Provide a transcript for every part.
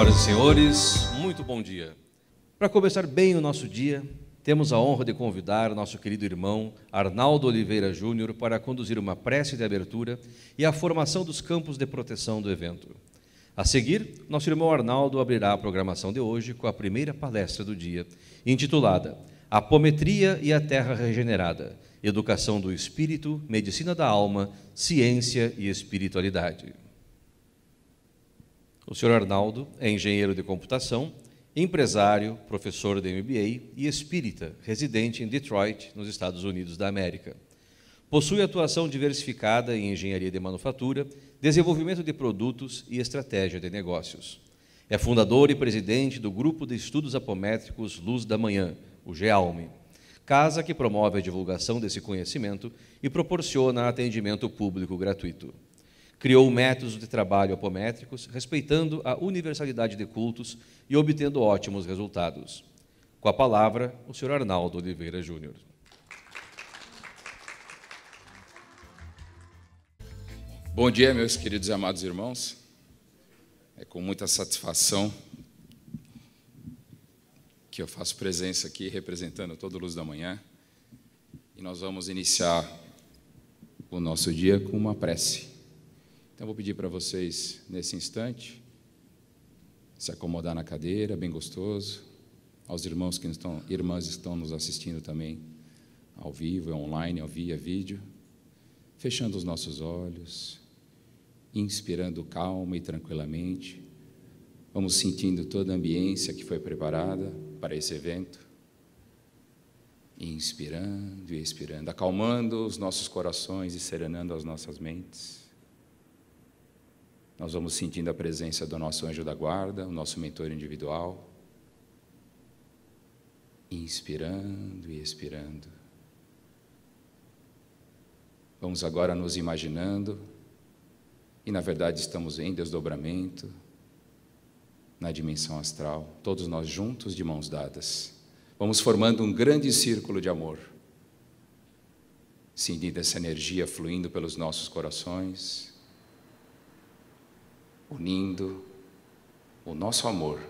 Senhoras e senhores, muito bom dia. Para começar bem o nosso dia, temos a honra de convidar nosso querido irmão Arnaldo Oliveira Júnior para conduzir uma prece de abertura e a formação dos campos de proteção do evento. A seguir, nosso irmão Arnaldo abrirá a programação de hoje com a primeira palestra do dia, intitulada Apometria e a Terra Regenerada: Educação do Espírito, Medicina da Alma, Ciência e Espiritualidade. O senhor Arnaldo é engenheiro de computação, empresário, professor de MBA e espírita, residente em Detroit, nos Estados Unidos da América. Possui atuação diversificada em engenharia de manufatura, desenvolvimento de produtos e estratégia de negócios. É fundador e presidente do Grupo de Estudos Apométricos Luz da Manhã, o GEALME, casa que promove a divulgação desse conhecimento e proporciona atendimento público gratuito criou métodos de trabalho apométricos, respeitando a universalidade de cultos e obtendo ótimos resultados. Com a palavra, o senhor Arnaldo Oliveira Júnior. Bom dia, meus queridos e amados irmãos. É com muita satisfação que eu faço presença aqui representando todo Luz da Manhã. E nós vamos iniciar o nosso dia com uma prece. Então, vou pedir para vocês, nesse instante, se acomodar na cadeira, bem gostoso. Aos irmãos que estão, irmãs estão nos assistindo também, ao vivo, é online, ao via vídeo. Fechando os nossos olhos, inspirando calma e tranquilamente. Vamos sentindo toda a ambiência que foi preparada para esse evento. Inspirando e expirando, acalmando os nossos corações e serenando as nossas mentes nós vamos sentindo a presença do nosso anjo da guarda, o nosso mentor individual. Inspirando e expirando. Vamos agora nos imaginando, e na verdade estamos em desdobramento, na dimensão astral, todos nós juntos de mãos dadas. Vamos formando um grande círculo de amor, sentindo essa energia fluindo pelos nossos corações unindo o nosso amor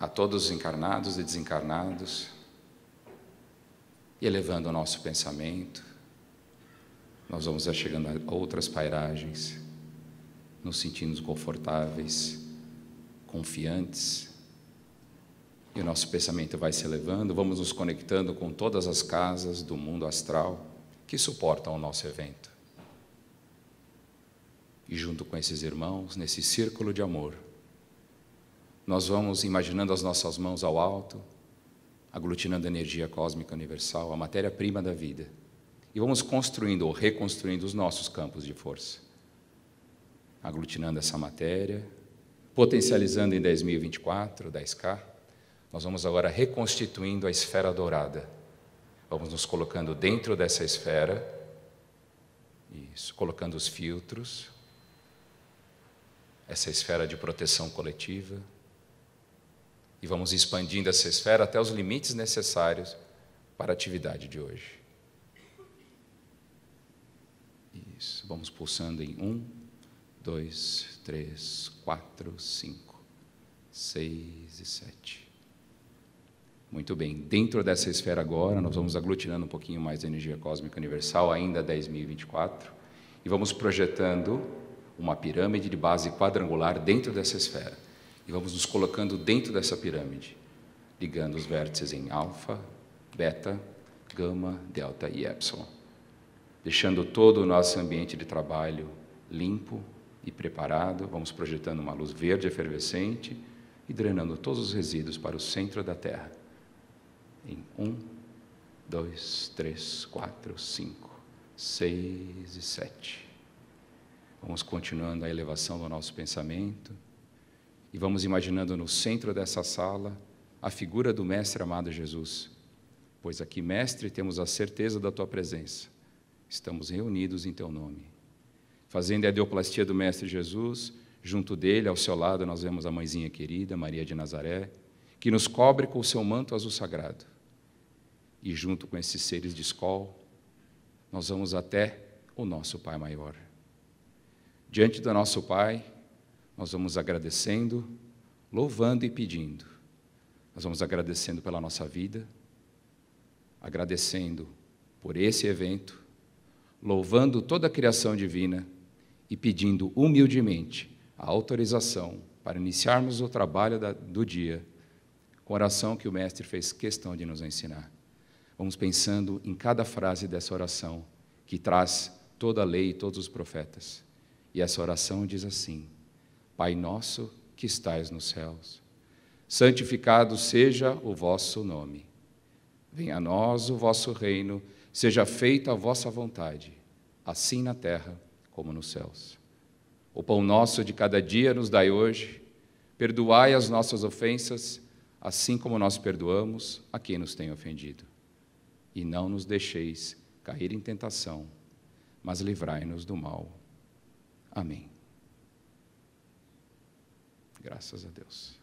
a todos os encarnados e desencarnados, e elevando o nosso pensamento, nós vamos chegando a outras pairagens, nos sentindo confortáveis, confiantes, e o nosso pensamento vai se elevando, vamos nos conectando com todas as casas do mundo astral que suportam o nosso evento. E junto com esses irmãos, nesse círculo de amor, nós vamos imaginando as nossas mãos ao alto, aglutinando a energia cósmica universal, a matéria-prima da vida, e vamos construindo ou reconstruindo os nossos campos de força, aglutinando essa matéria, potencializando em 2024 10K, nós vamos agora reconstituindo a esfera dourada. Vamos nos colocando dentro dessa esfera, isso, colocando os filtros, essa esfera de proteção coletiva e vamos expandindo essa esfera até os limites necessários para a atividade de hoje. Isso, vamos pulsando em um, dois, três, quatro, cinco, seis e sete. Muito bem, dentro dessa esfera agora, nós vamos aglutinando um pouquinho mais a energia cósmica universal, ainda 10.024, e vamos projetando uma pirâmide de base quadrangular dentro dessa esfera. E vamos nos colocando dentro dessa pirâmide, ligando os vértices em alfa, beta, gama, delta e epsilon, deixando todo o nosso ambiente de trabalho limpo e preparado, vamos projetando uma luz verde efervescente e drenando todos os resíduos para o centro da Terra. Em um, dois, três, quatro, cinco, seis e sete. Vamos continuando a elevação do nosso pensamento e vamos imaginando no centro dessa sala a figura do Mestre amado Jesus. Pois aqui, Mestre, temos a certeza da tua presença. Estamos reunidos em teu nome. Fazendo a deoplastia do Mestre Jesus, junto dele, ao seu lado, nós vemos a mãezinha querida, Maria de Nazaré, que nos cobre com o seu manto azul sagrado. E junto com esses seres de escol, nós vamos até o nosso Pai Maior. Diante do nosso Pai, nós vamos agradecendo, louvando e pedindo. Nós vamos agradecendo pela nossa vida, agradecendo por esse evento, louvando toda a criação divina e pedindo humildemente a autorização para iniciarmos o trabalho da, do dia com a oração que o Mestre fez questão de nos ensinar. Vamos pensando em cada frase dessa oração que traz toda a lei e todos os profetas. E essa oração diz assim: Pai nosso que estais nos céus, santificado seja o vosso nome. Venha a nós o vosso reino, seja feita a vossa vontade, assim na terra como nos céus. O pão nosso de cada dia nos dai hoje, perdoai as nossas ofensas, assim como nós perdoamos a quem nos tem ofendido. E não nos deixeis cair em tentação, mas livrai-nos do mal. Amém. Graças a Deus.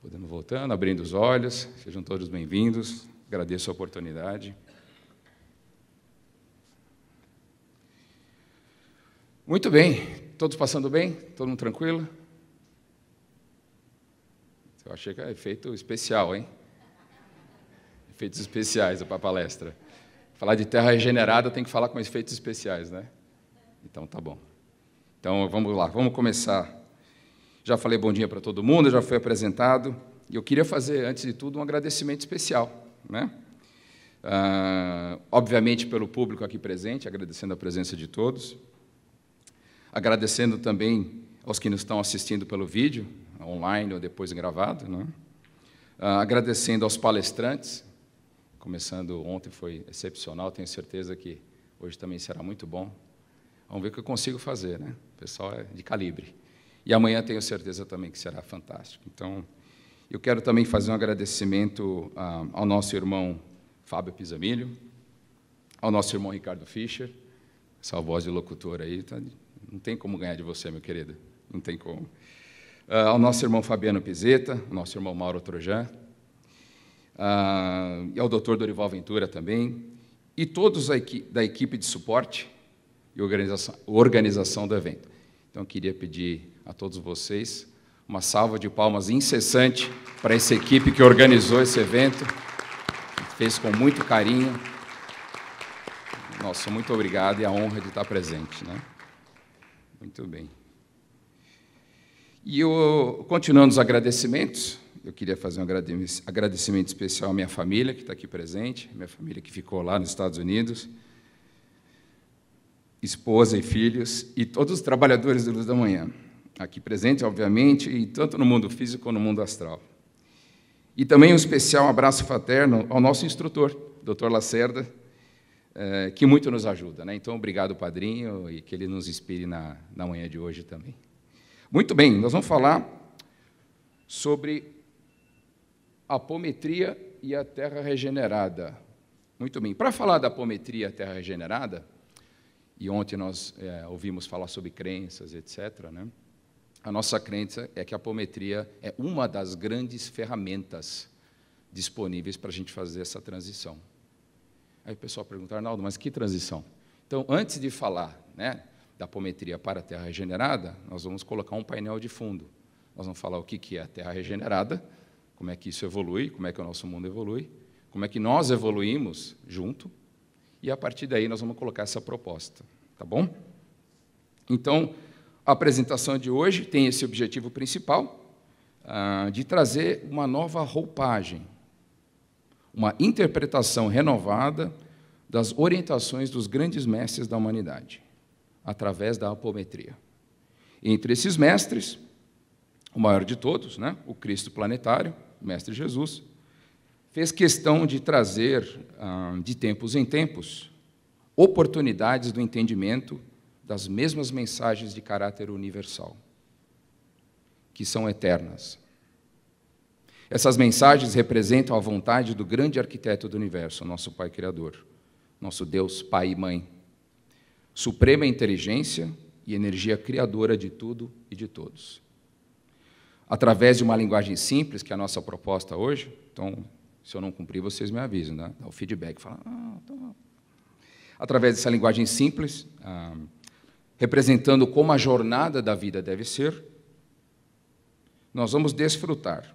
Podemos voltando, abrindo os olhos, sejam todos bem-vindos, agradeço a oportunidade. Muito bem, todos passando bem? Todo mundo tranquilo? Eu achei que era efeito especial, hein? Efeitos especiais para a palestra. Falar de terra regenerada tem que falar com efeitos especiais, né? Então tá bom. Então vamos lá, vamos começar. Já falei bom dia para todo mundo, já foi apresentado. E eu queria fazer, antes de tudo, um agradecimento especial. Né? Ah, obviamente, pelo público aqui presente, agradecendo a presença de todos. Agradecendo também aos que nos estão assistindo pelo vídeo, online ou depois gravado. Né? Ah, agradecendo aos palestrantes, começando ontem foi excepcional, tenho certeza que hoje também será muito bom Vamos ver o que eu consigo fazer, né? O pessoal é de calibre. E amanhã tenho certeza também que será fantástico. Então, eu quero também fazer um agradecimento ah, ao nosso irmão Fábio Pisamilho, ao nosso irmão Ricardo Fischer, essa voz de locutor aí, tá, não tem como ganhar de você, meu querido, não tem como. Ah, ao nosso irmão Fabiano Pizeta, ao nosso irmão Mauro Trojan, ah, e ao doutor Dorival Ventura também, e todos da equipe de suporte e organização, organização do evento. Então, queria pedir a todos vocês uma salva de palmas incessante para essa equipe que organizou esse evento, fez com muito carinho. Nossa, muito obrigado e a honra de estar presente. Né? Muito bem. E eu, continuando os agradecimentos, eu queria fazer um agradecimento especial à minha família, que está aqui presente, minha família que ficou lá nos Estados Unidos, esposa e filhos, e todos os trabalhadores do luz da manhã, aqui presente, obviamente, e tanto no mundo físico como no mundo astral. E também um especial abraço fraterno ao nosso instrutor, Dr. Lacerda, eh, que muito nos ajuda. Né? Então, obrigado, padrinho, e que ele nos inspire na, na manhã de hoje também. Muito bem, nós vamos falar sobre a apometria e a terra regenerada. Muito bem, para falar da apometria e a terra regenerada, e ontem nós é, ouvimos falar sobre crenças, etc. Né? A nossa crença é que a apometria é uma das grandes ferramentas disponíveis para a gente fazer essa transição. Aí o pessoal pergunta, Arnaldo, mas que transição? Então, antes de falar né, da apometria para a terra regenerada, nós vamos colocar um painel de fundo. Nós vamos falar o que é a terra regenerada, como é que isso evolui, como é que o nosso mundo evolui, como é que nós evoluímos junto, e a partir daí nós vamos colocar essa proposta, tá bom? Então, a apresentação de hoje tem esse objetivo principal, ah, de trazer uma nova roupagem, uma interpretação renovada das orientações dos grandes mestres da humanidade, através da apometria. Entre esses mestres, o maior de todos, né, o Cristo planetário, o Mestre Jesus, fez questão de trazer, ah, de tempos em tempos, oportunidades do entendimento das mesmas mensagens de caráter universal, que são eternas. Essas mensagens representam a vontade do grande arquiteto do universo, nosso Pai Criador, nosso Deus Pai e Mãe, suprema inteligência e energia criadora de tudo e de todos. Através de uma linguagem simples, que é a nossa proposta hoje, então se eu não cumprir, vocês me avisam, né? dá o feedback. Fala, ah, tá Através dessa linguagem simples, ah, representando como a jornada da vida deve ser, nós vamos desfrutar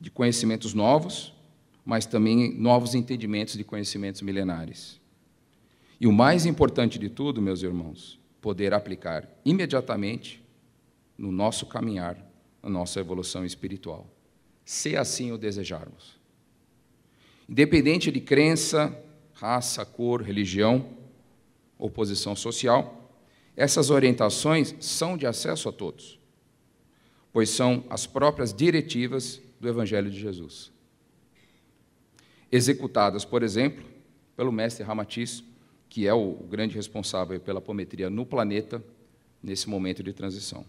de conhecimentos novos, mas também novos entendimentos de conhecimentos milenares. E o mais importante de tudo, meus irmãos, poder aplicar imediatamente no nosso caminhar, na nossa evolução espiritual, se assim o desejarmos independente de crença, raça, cor, religião ou posição social, essas orientações são de acesso a todos, pois são as próprias diretivas do Evangelho de Jesus. Executadas, por exemplo, pelo mestre Ramatiz, que é o grande responsável pela apometria no planeta nesse momento de transição.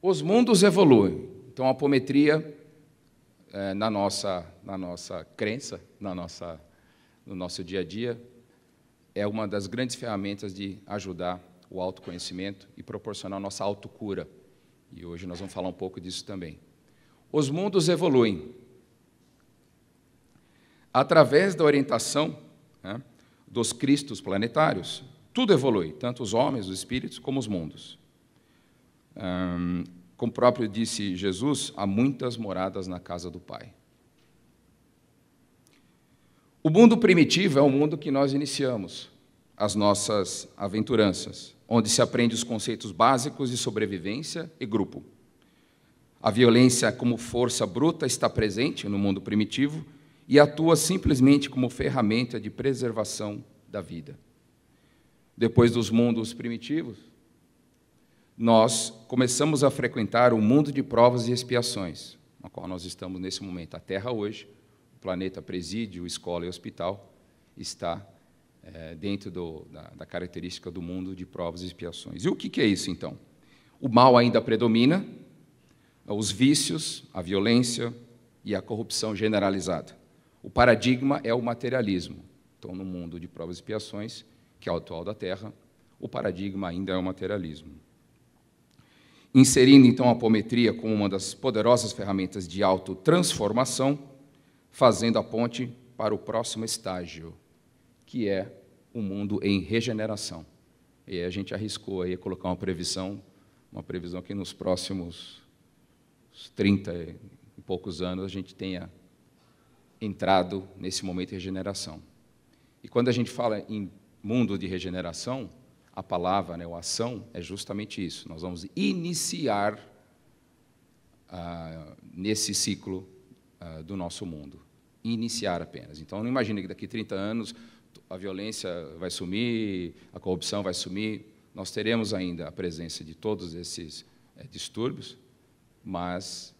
Os mundos evoluem, então a apometria é, na, nossa, na nossa crença, na nossa, no nosso dia a dia, é uma das grandes ferramentas de ajudar o autoconhecimento e proporcionar a nossa autocura. E hoje nós vamos falar um pouco disso também. Os mundos evoluem. Através da orientação né, dos cristos planetários, tudo evolui, tanto os homens, os espíritos, como os mundos. Hum, como próprio disse Jesus, há muitas moradas na casa do Pai. O mundo primitivo é o mundo que nós iniciamos as nossas aventuranças, onde se aprende os conceitos básicos de sobrevivência e grupo. A violência como força bruta está presente no mundo primitivo e atua simplesmente como ferramenta de preservação da vida. Depois dos mundos primitivos, nós começamos a frequentar o mundo de provas e expiações, no qual nós estamos nesse momento. A Terra hoje, o planeta presídio, escola e hospital, está é, dentro do, da, da, característica do mundo de provas e expiações. E o que, que é isso, então? O mal ainda predomina, os vícios, a violência e a corrupção generalizada. O paradigma é o materialismo. Então, no mundo de provas e expiações, que é o atual da Terra, o paradigma ainda é o materialismo. Inserindo então a apometria como uma das poderosas ferramentas de autotransformação, fazendo a ponte para o próximo estágio, que é o mundo em regeneração. E a gente arriscou aí colocar uma previsão, uma previsão que nos próximos 30 e poucos anos a gente tenha entrado nesse momento de regeneração. E quando a gente fala em mundo de regeneração, a palavra, né, ou a ação, é justamente isso. Nós vamos iniciar ah, nesse ciclo ah, do nosso mundo. Iniciar apenas. Então, não imagine que daqui a 30 anos a violência vai sumir, a corrupção vai sumir. Nós teremos ainda a presença de todos esses é, distúrbios, mas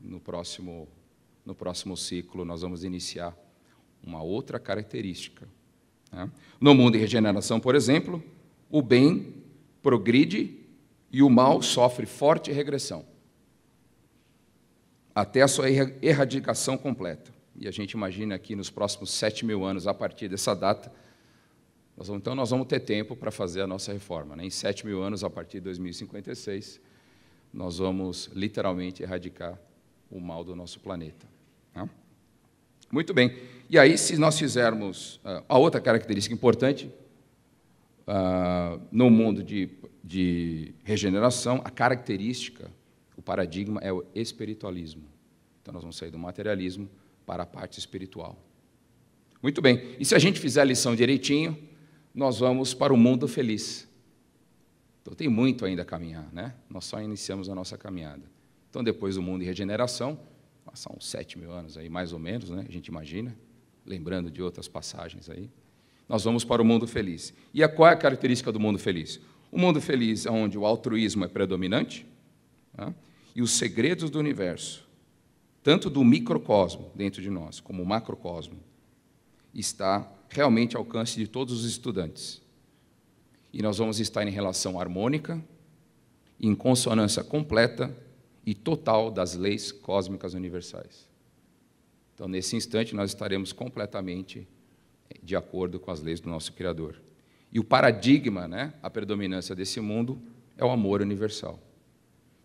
no próximo, no próximo ciclo nós vamos iniciar uma outra característica. Né? No mundo de regeneração, por exemplo, o bem progride e o mal sofre forte regressão, até a sua erradicação completa. E a gente imagina que nos próximos sete mil anos, a partir dessa data, nós vamos, então nós vamos ter tempo para fazer a nossa reforma. Né? Em sete mil anos, a partir de 2056, nós vamos literalmente erradicar o mal do nosso planeta. Né? Muito bem. E aí, se nós fizermos ah, a outra característica importante ah, no mundo de, de regeneração, a característica, o paradigma é o espiritualismo. Então, nós vamos sair do materialismo para a parte espiritual. Muito bem, e se a gente fizer a lição direitinho, nós vamos para o mundo feliz. Então tem muito ainda a caminhar, né? Nós só iniciamos a nossa caminhada. Então depois do mundo de regeneração, são uns 7 mil anos aí, mais ou menos, né? A gente imagina, lembrando de outras passagens aí nós vamos para o mundo feliz. E a, qual é a característica do mundo feliz? O mundo feliz é onde o altruísmo é predominante né? e os segredos do universo, tanto do microcosmo dentro de nós, como o macrocosmo, está realmente ao alcance de todos os estudantes. E nós vamos estar em relação harmônica, em consonância completa e total das leis cósmicas universais. Então, nesse instante, nós estaremos completamente de acordo com as leis do nosso Criador. E o paradigma, né, a predominância desse mundo, é o amor universal.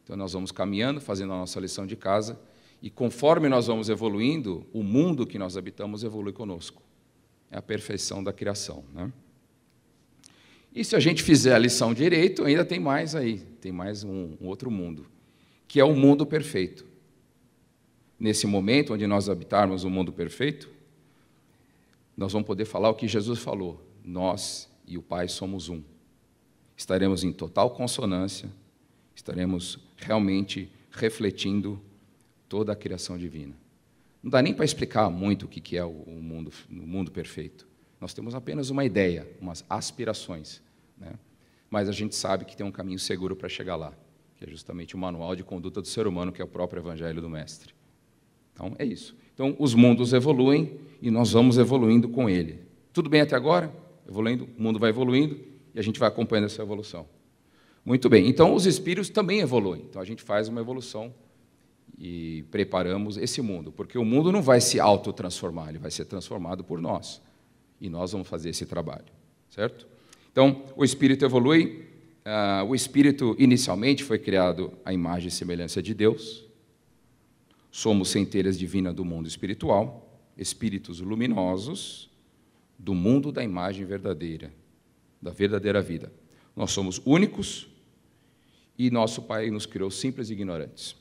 Então nós vamos caminhando, fazendo a nossa lição de casa, e conforme nós vamos evoluindo, o mundo que nós habitamos evolui conosco. É a perfeição da criação. Né? E se a gente fizer a lição direito, ainda tem mais aí, tem mais um, um outro mundo, que é o mundo perfeito. Nesse momento onde nós habitarmos o mundo perfeito, nós vamos poder falar o que Jesus falou: nós e o Pai somos um. Estaremos em total consonância, estaremos realmente refletindo toda a criação divina. Não dá nem para explicar muito o que é o mundo, o mundo perfeito. Nós temos apenas uma ideia, umas aspirações. Né? Mas a gente sabe que tem um caminho seguro para chegar lá, que é justamente o manual de conduta do ser humano, que é o próprio Evangelho do Mestre. Então, é isso. Então, os mundos evoluem e nós vamos evoluindo com ele. Tudo bem até agora? Evoluindo, o mundo vai evoluindo e a gente vai acompanhando essa evolução. Muito bem. Então os espíritos também evoluem. Então a gente faz uma evolução e preparamos esse mundo, porque o mundo não vai se autotransformar, ele vai ser transformado por nós. E nós vamos fazer esse trabalho, certo? Então, o espírito evolui. Uh, o espírito inicialmente foi criado à imagem e semelhança de Deus. Somos centelhas divinas do mundo espiritual espíritos luminosos do mundo da imagem verdadeira, da verdadeira vida. Nós somos únicos e nosso Pai nos criou simples e ignorantes.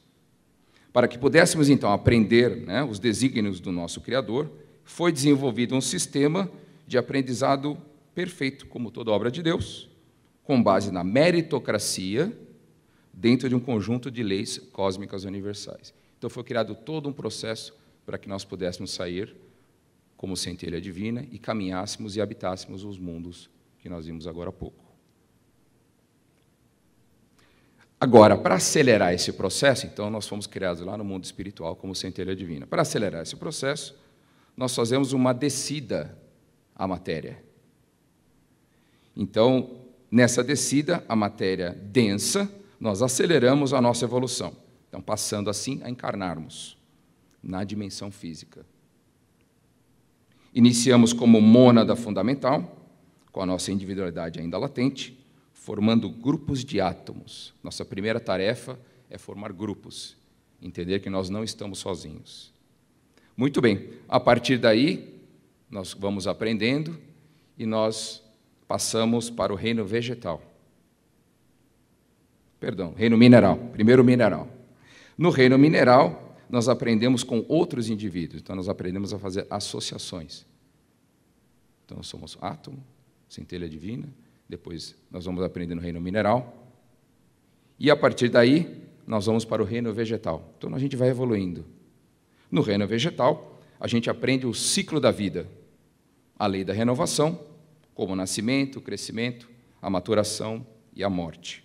Para que pudéssemos então aprender né, os desígnios do nosso Criador, foi desenvolvido um sistema de aprendizado perfeito, como toda obra de Deus, com base na meritocracia, dentro de um conjunto de leis cósmicas universais. Então foi criado todo um processo para que nós pudéssemos sair como centelha divina e caminhássemos e habitássemos os mundos que nós vimos agora há pouco. Agora, para acelerar esse processo, então nós fomos criados lá no mundo espiritual como centelha divina. Para acelerar esse processo, nós fazemos uma descida à matéria. Então, nessa descida, à matéria densa, nós aceleramos a nossa evolução. Então, passando assim a encarnarmos na dimensão física. Iniciamos como mônada fundamental, com a nossa individualidade ainda latente, formando grupos de átomos. Nossa primeira tarefa é formar grupos, entender que nós não estamos sozinhos. Muito bem, a partir daí, nós vamos aprendendo e nós passamos para o reino vegetal. Perdão, reino mineral, primeiro mineral. No reino mineral, nós aprendemos com outros indivíduos, então nós aprendemos a fazer associações. Então nós somos átomo, centelha divina, depois nós vamos aprender no reino mineral, e a partir daí nós vamos para o reino vegetal. Então a gente vai evoluindo. No reino vegetal, a gente aprende o ciclo da vida, a lei da renovação, como o nascimento, o crescimento, a maturação e a morte.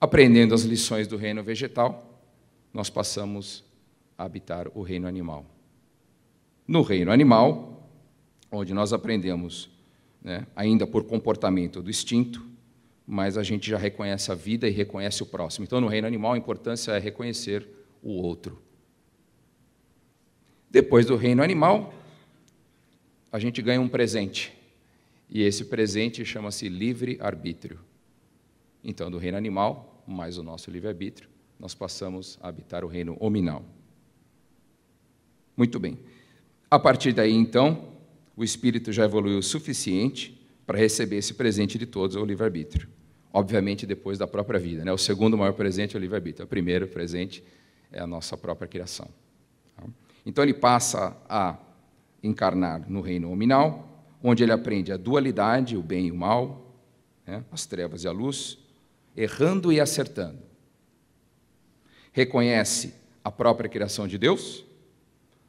Aprendendo as lições do reino vegetal, nós passamos a habitar o reino animal. No reino animal, onde nós aprendemos, né, ainda por comportamento do instinto, mas a gente já reconhece a vida e reconhece o próximo. Então, no reino animal, a importância é reconhecer o outro. Depois do reino animal, a gente ganha um presente. E esse presente chama-se livre-arbítrio. Então, do reino animal, mais o nosso livre-arbítrio, nós passamos a habitar o reino hominal. Muito bem. A partir daí, então, o espírito já evoluiu o suficiente para receber esse presente de todos, é o livre-arbítrio. Obviamente, depois da própria vida. Né? O segundo maior presente é o livre-arbítrio. O primeiro presente é a nossa própria criação. Tá? Então, ele passa a encarnar no reino hominal, onde ele aprende a dualidade, o bem e o mal, né? as trevas e a luz, errando e acertando reconhece a própria criação de Deus,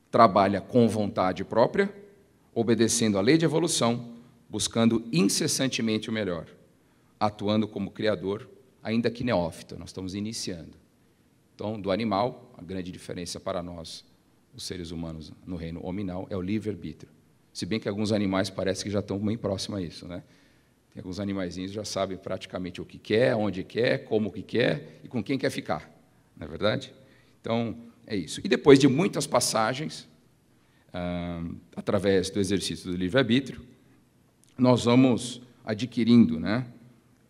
trabalha com vontade própria, obedecendo à lei de evolução, buscando incessantemente o melhor, atuando como criador, ainda que neófito, nós estamos iniciando. Então, do animal, a grande diferença para nós, os seres humanos, no reino hominal, é o livre-arbítrio. Se bem que alguns animais parece que já estão bem próximos a isso, né? Tem alguns animaizinhos já sabem praticamente o que quer, onde quer, como que quer e com quem quer ficar não é verdade? Então, é isso. E depois de muitas passagens, ah, através do exercício do livre-arbítrio, nós vamos adquirindo, né,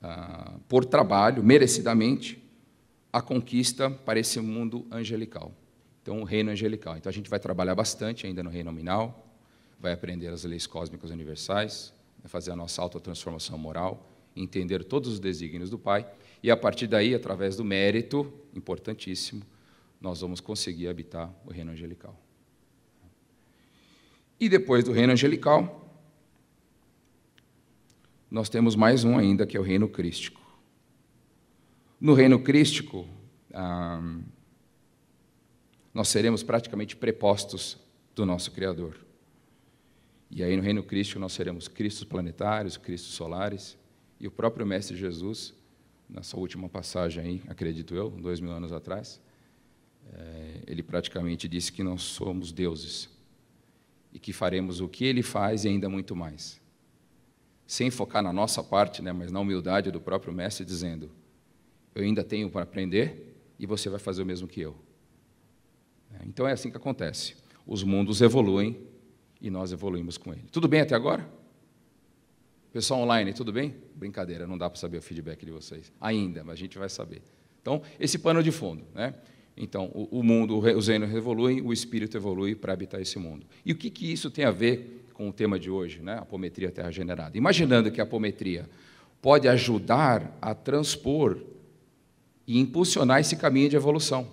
ah, por trabalho, merecidamente, a conquista para esse mundo angelical. Então, o reino angelical. Então, a gente vai trabalhar bastante ainda no reino nominal, vai aprender as leis cósmicas universais, vai fazer a nossa autotransformação moral, entender todos os desígnios do Pai e a partir daí, através do mérito, importantíssimo, nós vamos conseguir habitar o reino angelical. E depois do reino angelical, nós temos mais um ainda, que é o reino crístico. No reino crístico, nós seremos praticamente prepostos do nosso Criador. E aí, no reino crístico, nós seremos cristos planetários, cristos solares, e o próprio Mestre Jesus nessa última passagem aí, acredito eu, dois mil anos atrás, é, ele praticamente disse que nós somos deuses e que faremos o que ele faz e ainda muito mais. Sem focar na nossa parte, né, mas na humildade do próprio mestre, dizendo: Eu ainda tenho para aprender e você vai fazer o mesmo que eu. É, então é assim que acontece. Os mundos evoluem e nós evoluímos com ele. Tudo bem até agora? Pessoal online, tudo bem? Brincadeira, não dá para saber o feedback de vocês ainda, mas a gente vai saber. Então, esse pano de fundo, né? Então, o, o mundo, os reinos evoluem, o espírito evolui para habitar esse mundo. E o que, que isso tem a ver com o tema de hoje, né? Apometria Terra Generada. Imaginando que a apometria pode ajudar a transpor e impulsionar esse caminho de evolução,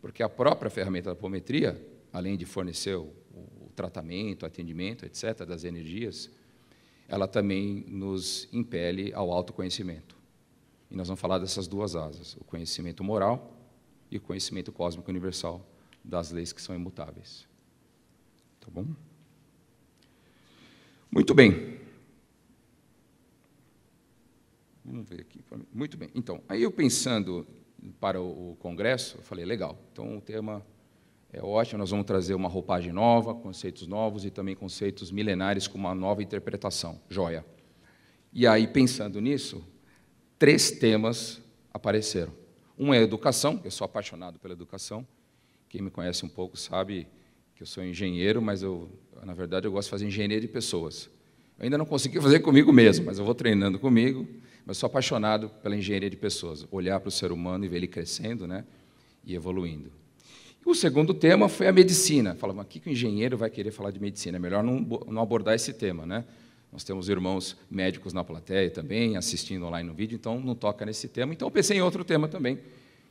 porque a própria ferramenta da apometria, além de fornecer o, o tratamento, o atendimento, etc., das energias, ela também nos impele ao autoconhecimento. E nós vamos falar dessas duas asas, o conhecimento moral e o conhecimento cósmico universal das leis que são imutáveis. Tá bom? Muito bem. Vamos ver aqui. Muito bem. Então, aí eu pensando para o congresso, eu falei, legal. Então, o tema é ótimo, nós vamos trazer uma roupagem nova, conceitos novos e também conceitos milenares com uma nova interpretação. Joia. E aí, pensando nisso, três temas apareceram. Um é educação, eu sou apaixonado pela educação. Quem me conhece um pouco sabe que eu sou engenheiro, mas eu, na verdade, eu gosto de fazer engenharia de pessoas. Eu ainda não consegui fazer comigo mesmo, mas eu vou treinando comigo. Mas sou apaixonado pela engenharia de pessoas, olhar para o ser humano e ver ele crescendo, né, e evoluindo. O segundo tema foi a medicina. Falava, mas o que, o engenheiro vai querer falar de medicina? É melhor não, não abordar esse tema, né? Nós temos irmãos médicos na plateia também, assistindo online no vídeo, então não toca nesse tema. Então eu pensei em outro tema também,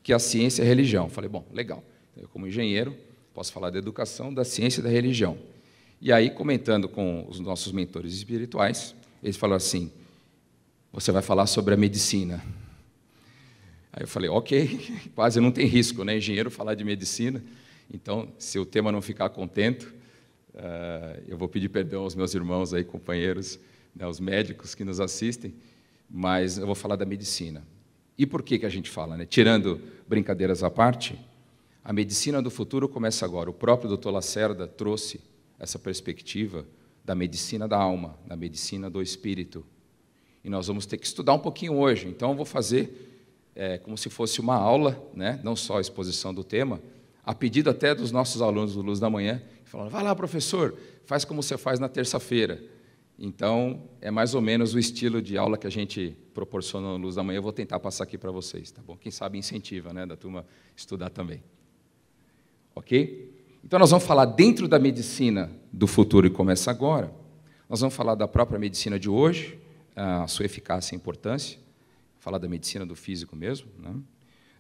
que é a ciência e a religião. Falei, bom, legal. Eu, como engenheiro, posso falar da educação, da ciência e da religião. E aí, comentando com os nossos mentores espirituais, eles falaram assim: você vai falar sobre a medicina. Aí eu falei, ok, quase não tem risco, né? Engenheiro falar de medicina. Então, se o tema não ficar contento, uh, eu vou pedir perdão aos meus irmãos aí, companheiros, né, médicos que nos assistem, mas eu vou falar da medicina. E por que, que a gente fala, né? Tirando brincadeiras à parte, a medicina do futuro começa agora. O próprio Dr. Lacerda trouxe essa perspectiva da medicina da alma, da medicina do espírito. E nós vamos ter que estudar um pouquinho hoje. Então, eu vou fazer é, como se fosse uma aula, né? não só a exposição do tema, a pedido até dos nossos alunos do Luz da Manhã, falando: vai lá, professor, faz como você faz na terça-feira. Então, é mais ou menos o estilo de aula que a gente proporciona no Luz da Manhã. Eu vou tentar passar aqui para vocês, tá bom? Quem sabe incentiva, né, da turma estudar também. Ok? Então, nós vamos falar dentro da medicina do futuro e começa agora. Nós vamos falar da própria medicina de hoje, a sua eficácia e importância falar da medicina do físico mesmo. Né?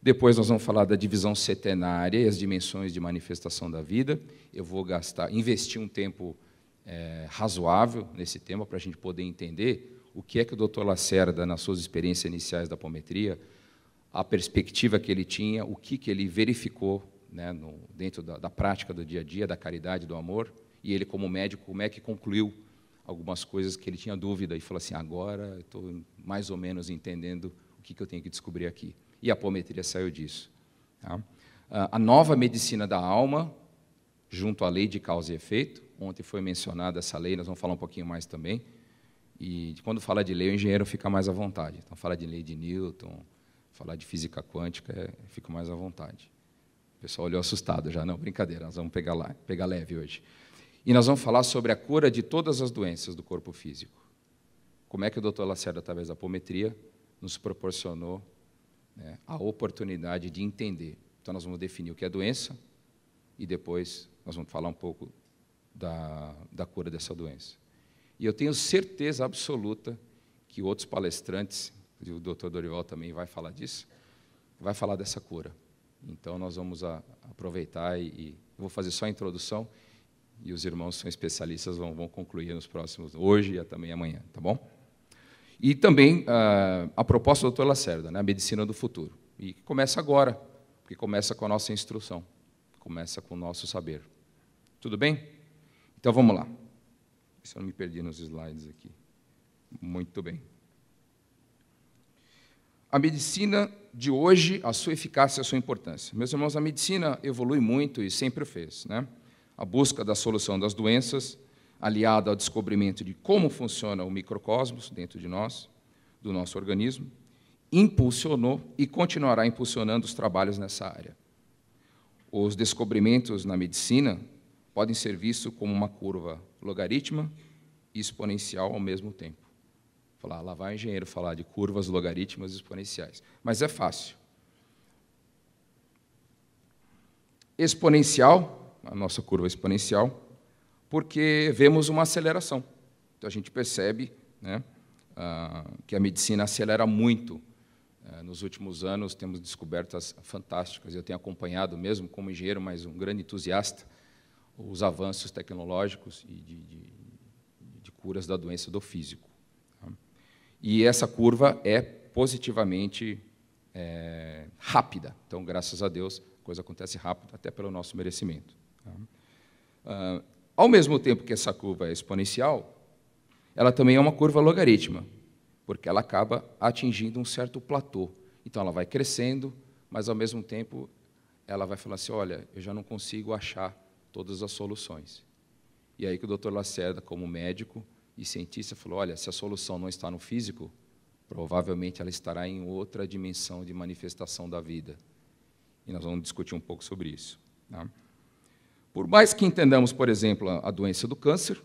Depois nós vamos falar da divisão setenária e as dimensões de manifestação da vida. Eu vou gastar, investir um tempo é, razoável nesse tema para a gente poder entender o que é que o doutor Lacerda, nas suas experiências iniciais da apometria, a perspectiva que ele tinha, o que, que ele verificou né, no, dentro da, da, prática do dia a dia, da caridade, do amor, e ele, como médico, como é que concluiu algumas coisas que ele tinha dúvida e falou assim: agora estou mais ou menos entendendo o que, que, eu tenho que descobrir aqui. E a apometria saiu disso. Tá? Ah, a nova medicina da alma, junto à lei de causa e efeito, ontem foi mencionada essa lei, nós vamos falar um pouquinho mais também. E quando fala de lei, o engenheiro fica mais à vontade. Então, falar de lei de Newton, falar de física quântica, é, fica mais à vontade. O pessoal olhou assustado já. Não, brincadeira, nós vamos pegar, lá, pegar leve hoje. E nós vamos falar sobre a cura de todas as doenças do corpo físico. Como é que o Dr. Lacerda, através da apometria, nos proporcionou né, a oportunidade de entender. Então, nós vamos definir o que é doença e depois nós vamos falar um pouco da, da cura dessa doença. E eu tenho certeza absoluta que outros palestrantes, o Dr. Dorival também vai falar disso, vai falar dessa cura. Então, nós vamos a, aproveitar e, e vou fazer só a introdução e os irmãos são especialistas, vão, vão concluir nos próximos, hoje e também amanhã, tá bom? E também a, ah, a proposta do Dr. Lacerda, né, a medicina do futuro, e começa agora, porque começa com a nossa instrução, começa com o nosso saber. Tudo bem? Então vamos lá. Se eu não me perdi nos slides aqui. Muito bem. A medicina de hoje, a sua eficácia, a sua importância. Meus irmãos, a medicina evolui muito e sempre fez, né? a busca da solução das doenças, aliada ao descobrimento de como funciona o microcosmos dentro de nós, do nosso organismo, impulsionou e continuará impulsionando os trabalhos nessa área. Os descobrimentos na medicina podem ser vistos como uma curva logarítmica e exponencial ao mesmo tempo. Falar, lá vai engenheiro falar de curvas e exponenciais, mas é fácil. Exponencial a nossa curva exponencial, porque vemos uma aceleração. Então, a gente percebe né, ah, que a medicina acelera muito. Eh, nos últimos anos, temos descobertas fantásticas. Eu tenho acompanhado, mesmo como engenheiro, mas um grande entusiasta, os avanços tecnológicos e de, de, de curas da doença do físico. Tá? E essa curva é positivamente é, rápida. Então, graças a Deus, a coisa acontece rápido, até pelo nosso merecimento. Ah, ah, ao mesmo tempo que essa curva é exponencial, ela também é uma curva logarítmica, porque ela acaba atingindo um certo platô. Então ela vai crescendo, mas ao mesmo tempo ela vai falar assim: olha, eu já não consigo achar todas as soluções. E aí que o Dr. Lacerda, como médico e cientista, falou: olha, se a solução não está no físico, provavelmente ela estará em outra dimensão de manifestação da vida. E nós vamos discutir um pouco sobre isso. Tá? Por mais que entendamos, por exemplo, a, doença do câncer,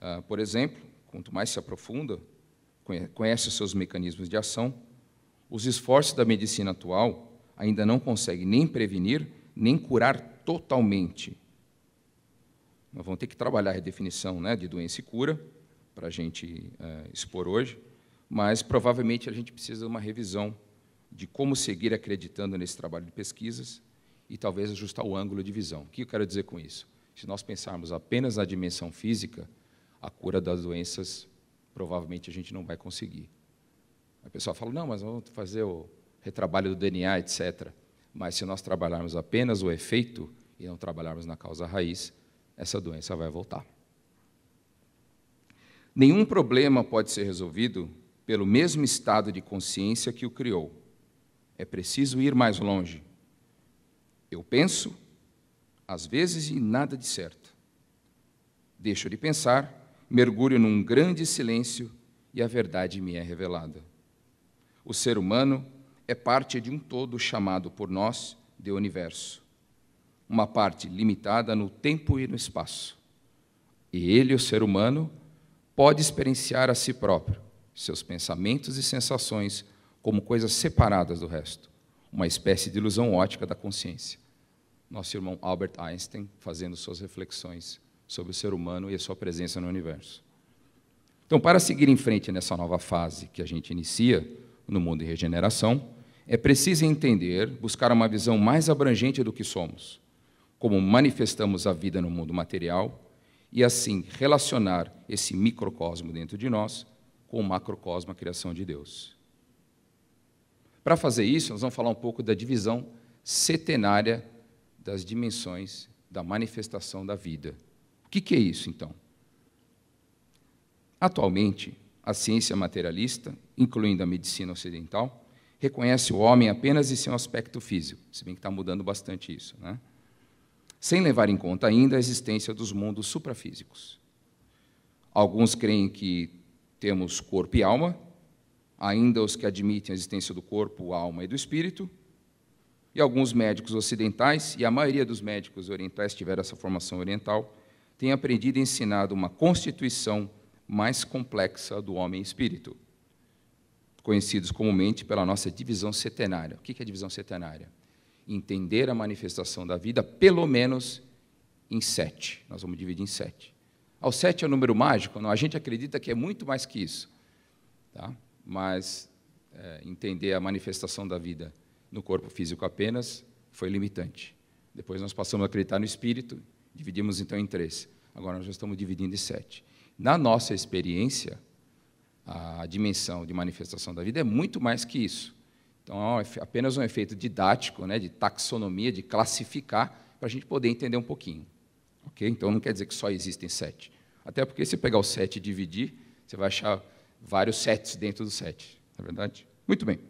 ah, por exemplo, quanto mais se aprofunda, conhece, os seus mecanismos de ação, os esforços da medicina atual ainda não conseguem nem prevenir, nem curar totalmente. Nós vamos ter que trabalhar a definição né, de doença e cura, para a gente eh, expor hoje, mas provavelmente a gente precisa de uma revisão de como seguir acreditando nesse trabalho de pesquisas e talvez ajustar o ângulo de visão. O que eu quero dizer com isso? Se nós pensarmos apenas na dimensão física, a cura das doenças provavelmente a gente não vai conseguir. A pessoa fala, não, mas vamos fazer o retrabalho do DNA, etc. Mas se nós trabalharmos apenas o efeito e não trabalharmos na causa raiz, essa doença vai voltar. Nenhum problema pode ser resolvido pelo mesmo estado de consciência que o criou. É preciso ir mais longe. Eu penso, às vezes, e nada de certo. Deixo de pensar, mergulho num grande silêncio e a verdade me é revelada. O ser humano é parte de um todo chamado por nós de universo. Uma parte limitada no tempo e no espaço. E ele, o ser humano, pode experienciar a si próprio, seus pensamentos e sensações, como coisas separadas do resto, uma espécie de ilusão ótica da consciência nosso irmão Albert Einstein fazendo suas reflexões sobre o ser humano e a sua presença no universo. Então, para seguir em frente nessa nova fase que a gente inicia no mundo em regeneração, é preciso entender, buscar uma visão mais abrangente do que somos, como manifestamos a vida no mundo material e assim relacionar esse microcosmo dentro de nós com o macrocosmo, a criação de Deus. Para fazer isso, nós vamos falar um pouco da divisão setenária das dimensões da manifestação da vida. O que, é isso, então? Atualmente, a ciência materialista, incluindo a medicina ocidental, reconhece o homem apenas em seu aspecto físico, se bem que está mudando bastante isso, né? sem levar em conta ainda a existência dos mundos suprafísicos. Alguns creem que temos corpo e alma, ainda os que admitem a existência do corpo, alma e do espírito, e alguns médicos ocidentais, e a maioria dos médicos orientais tiveram essa formação oriental, têm aprendido e ensinado uma constituição mais complexa do homem espírito, conhecidos comumente pela nossa divisão setenária. O que é divisão setenária? Entender a manifestação da vida, pelo menos em sete. Nós vamos dividir em sete. Ao sete é o um número mágico, não, a gente acredita que é muito mais que isso. Tá? Mas é, entender a manifestação da vida no corpo físico apenas foi limitante. Depois nós passamos a acreditar no espírito, dividimos então em três. Agora nós já estamos dividindo em sete. Na nossa experiência, a dimensão de manifestação da vida é muito mais que isso. Então, é apenas um efeito didático, né, de taxonomia, de classificar, para a gente poder entender um pouquinho. Okay? Então, não quer dizer que só existem sete. Até porque, se pegar o sete e dividir, você vai achar vários sets dentro do sete. Não é verdade? Muito bem.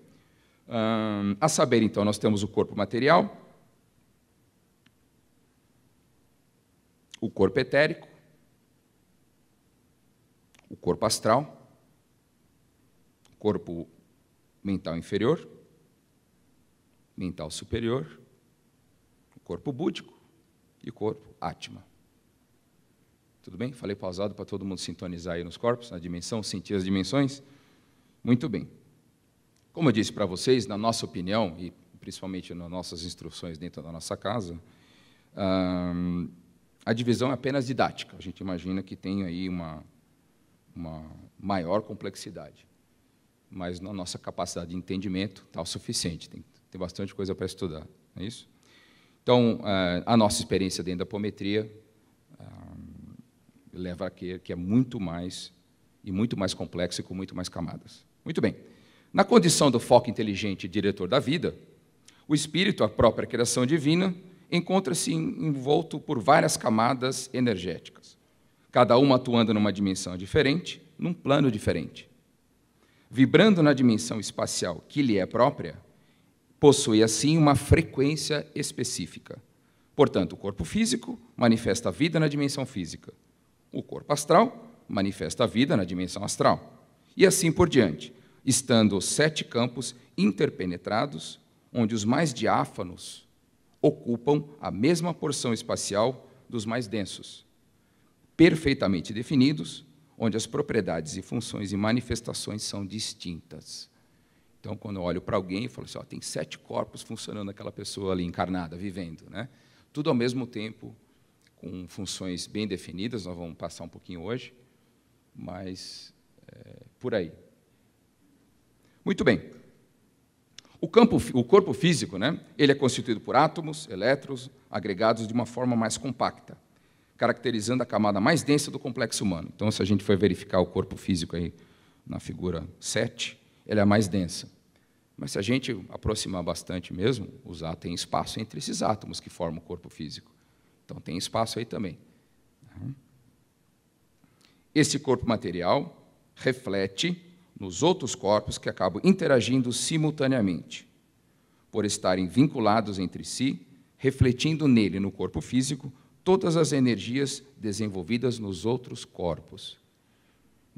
Um, a saber, então, nós temos o corpo material, o corpo etérico, o corpo astral, o corpo mental inferior, mental superior, o corpo búdico e o corpo átima. Tudo bem? Falei pausado para todo mundo sintonizar aí nos corpos, na dimensão, sentir as dimensões? Muito bem. Como eu disse para vocês, na nossa opinião, e principalmente nas nossas instruções dentro da nossa casa, ah, a divisão é apenas didática. A gente imagina que tem aí uma, uma maior complexidade. Mas na nossa capacidade de entendimento está o suficiente, tem, tem bastante coisa para estudar, não é isso? Então, ah, a nossa experiência dentro da apometria ah, leva a que, que é muito mais, e muito mais complexo e com muito mais camadas. Muito bem. Na condição do foco inteligente diretor da vida, o espírito, a própria criação divina, encontra-se envolto por várias camadas energéticas, cada uma atuando numa dimensão diferente, num plano diferente. Vibrando na dimensão espacial que lhe é própria, possui assim uma frequência específica. Portanto, o corpo físico manifesta a vida na dimensão física, o corpo astral manifesta a vida na dimensão astral, e assim por diante, estando sete campos interpenetrados, onde os mais diáfanos ocupam a mesma porção espacial dos mais densos, perfeitamente definidos, onde as propriedades e funções e manifestações são distintas. Então, quando eu olho para alguém e falo assim, ó, tem sete corpos funcionando aquela pessoa ali encarnada, vivendo, né? Tudo ao mesmo tempo, com funções bem definidas, nós vamos passar um pouquinho hoje, mas é, por aí. Muito bem. O, campo, o corpo físico, né, ele é constituído por átomos, elétrons, agregados de uma forma mais compacta, caracterizando a camada mais densa do complexo humano. Então, se a gente for verificar o corpo físico aí na figura 7, ela é a mais densa. Mas se a gente aproximar bastante mesmo, os átomos, tem espaço entre esses átomos que formam o corpo físico. Então tem espaço aí também. Uhum. Esse corpo material reflete nos outros corpos que acabam interagindo simultaneamente, por estarem vinculados entre si, refletindo nele, no corpo físico, todas as energias desenvolvidas nos outros corpos.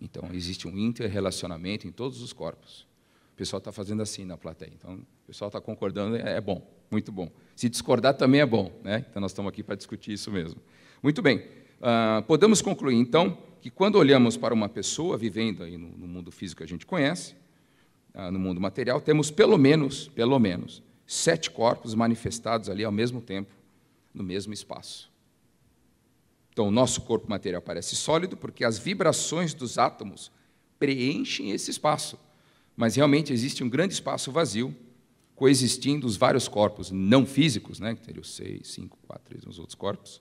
Então, existe um interrelacionamento em todos os corpos. O pessoal está fazendo assim na plateia. Então, o pessoal está concordando, é, é bom, muito bom. Se discordar também é bom, né? Então, nós estamos aqui para discutir isso mesmo. Muito bem. Ah, podemos concluir, então, que quando olhamos para uma pessoa vivendo aí no, no mundo físico que a gente conhece, ah, no mundo material, temos pelo menos, pelo menos, sete corpos manifestados ali ao mesmo tempo, no mesmo espaço. Então, o nosso corpo material parece sólido porque as vibrações dos átomos preenchem esse espaço, mas realmente existe um grande espaço vazio coexistindo os vários corpos não físicos, né, que teriam seis, cinco, quatro, três, uns outros corpos,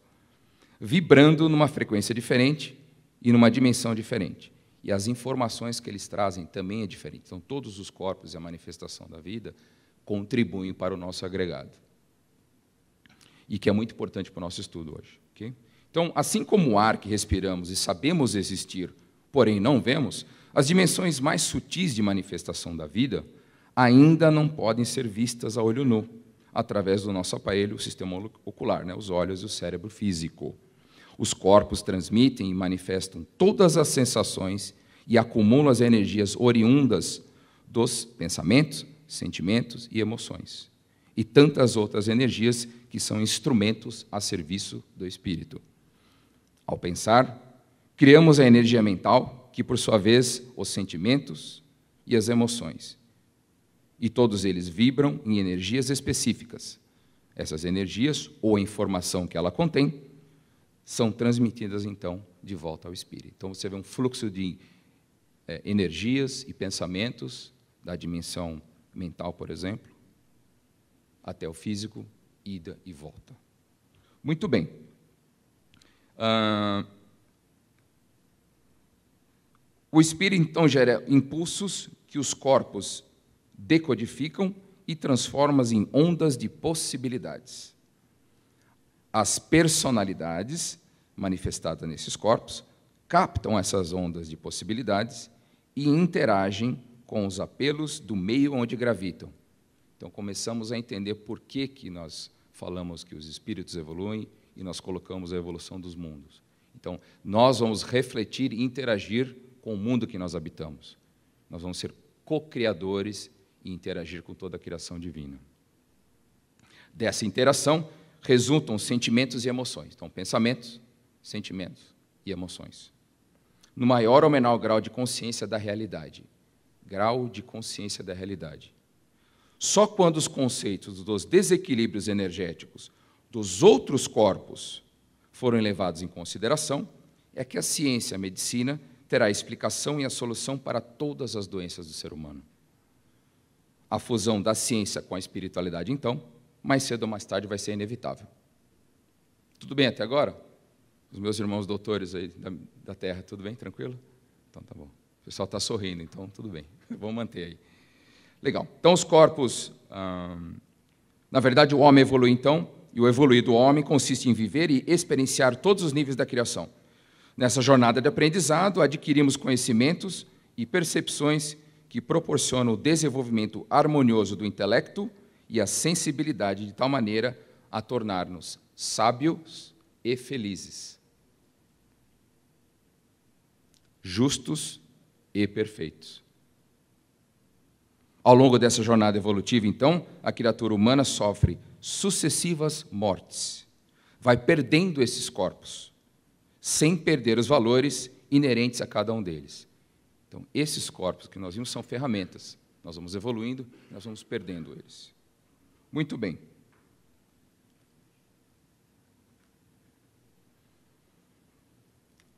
vibrando numa frequência diferente e numa dimensão diferente. E as informações que eles trazem também é diferente. Então, todos os corpos e a manifestação da vida contribuem para o nosso agregado. E que é muito importante para o nosso estudo hoje. Okay? Então, assim como o ar que respiramos e sabemos existir, porém não vemos, as dimensões mais sutis de manifestação da vida ainda não podem ser vistas a olho nu, através do nosso aparelho, o sistema ocular, né? os olhos e o cérebro físico. Os corpos transmitem e manifestam todas as sensações e acumulam as energias oriundas dos pensamentos, sentimentos e emoções, e tantas outras energias que são instrumentos a serviço do espírito. Ao pensar, criamos a energia mental, que por sua vez os sentimentos e as emoções. E todos eles vibram em energias específicas. Essas energias, ou a informação que ela contém, são transmitidas então de volta ao espírito. Então você vê um fluxo de é, energias e pensamentos da dimensão mental, por exemplo, até o físico, ida e volta. Muito bem. Ah, o espírito então gera impulsos que os corpos decodificam e transformam em ondas de possibilidades as personalidades manifestadas nesses corpos captam essas ondas de possibilidades e interagem com os apelos do meio onde gravitam. Então começamos a entender por que, que nós falamos que os espíritos evoluem e nós colocamos a evolução dos mundos. Então, nós vamos refletir e interagir com o mundo que nós habitamos. Nós vamos ser co-criadores e interagir com toda a criação divina. Dessa interação resultam sentimentos e emoções. Então, pensamentos, sentimentos e emoções. No maior ou menor grau de consciência da realidade. Grau de consciência da realidade. Só quando os conceitos dos desequilíbrios energéticos dos outros corpos foram levados em consideração, é que a ciência, a medicina, terá a explicação e a solução para todas as doenças do ser humano. A fusão da ciência com a espiritualidade, então, mais cedo ou mais tarde vai ser inevitável. Tudo bem até agora? Os meus irmãos doutores aí da, da terra, tudo bem? Tranquilo? Então tá bom. O pessoal está sorrindo, então tudo bem. Vamos manter aí. Legal. Então os corpos. Hum, na verdade, o homem evolui então, e o evoluir do homem consiste em viver e experienciar todos os níveis da criação. Nessa jornada de aprendizado, adquirimos conhecimentos e percepções que proporcionam o desenvolvimento harmonioso do intelecto e a sensibilidade de tal maneira a tornar-nos sábios e felizes, justos e perfeitos. Ao longo dessa jornada evolutiva, então, a criatura humana sofre sucessivas mortes, vai perdendo esses corpos, sem perder os valores inerentes a cada um deles. Então, esses corpos que nós vimos são ferramentas. Nós vamos evoluindo, nós vamos perdendo eles. Muito bem.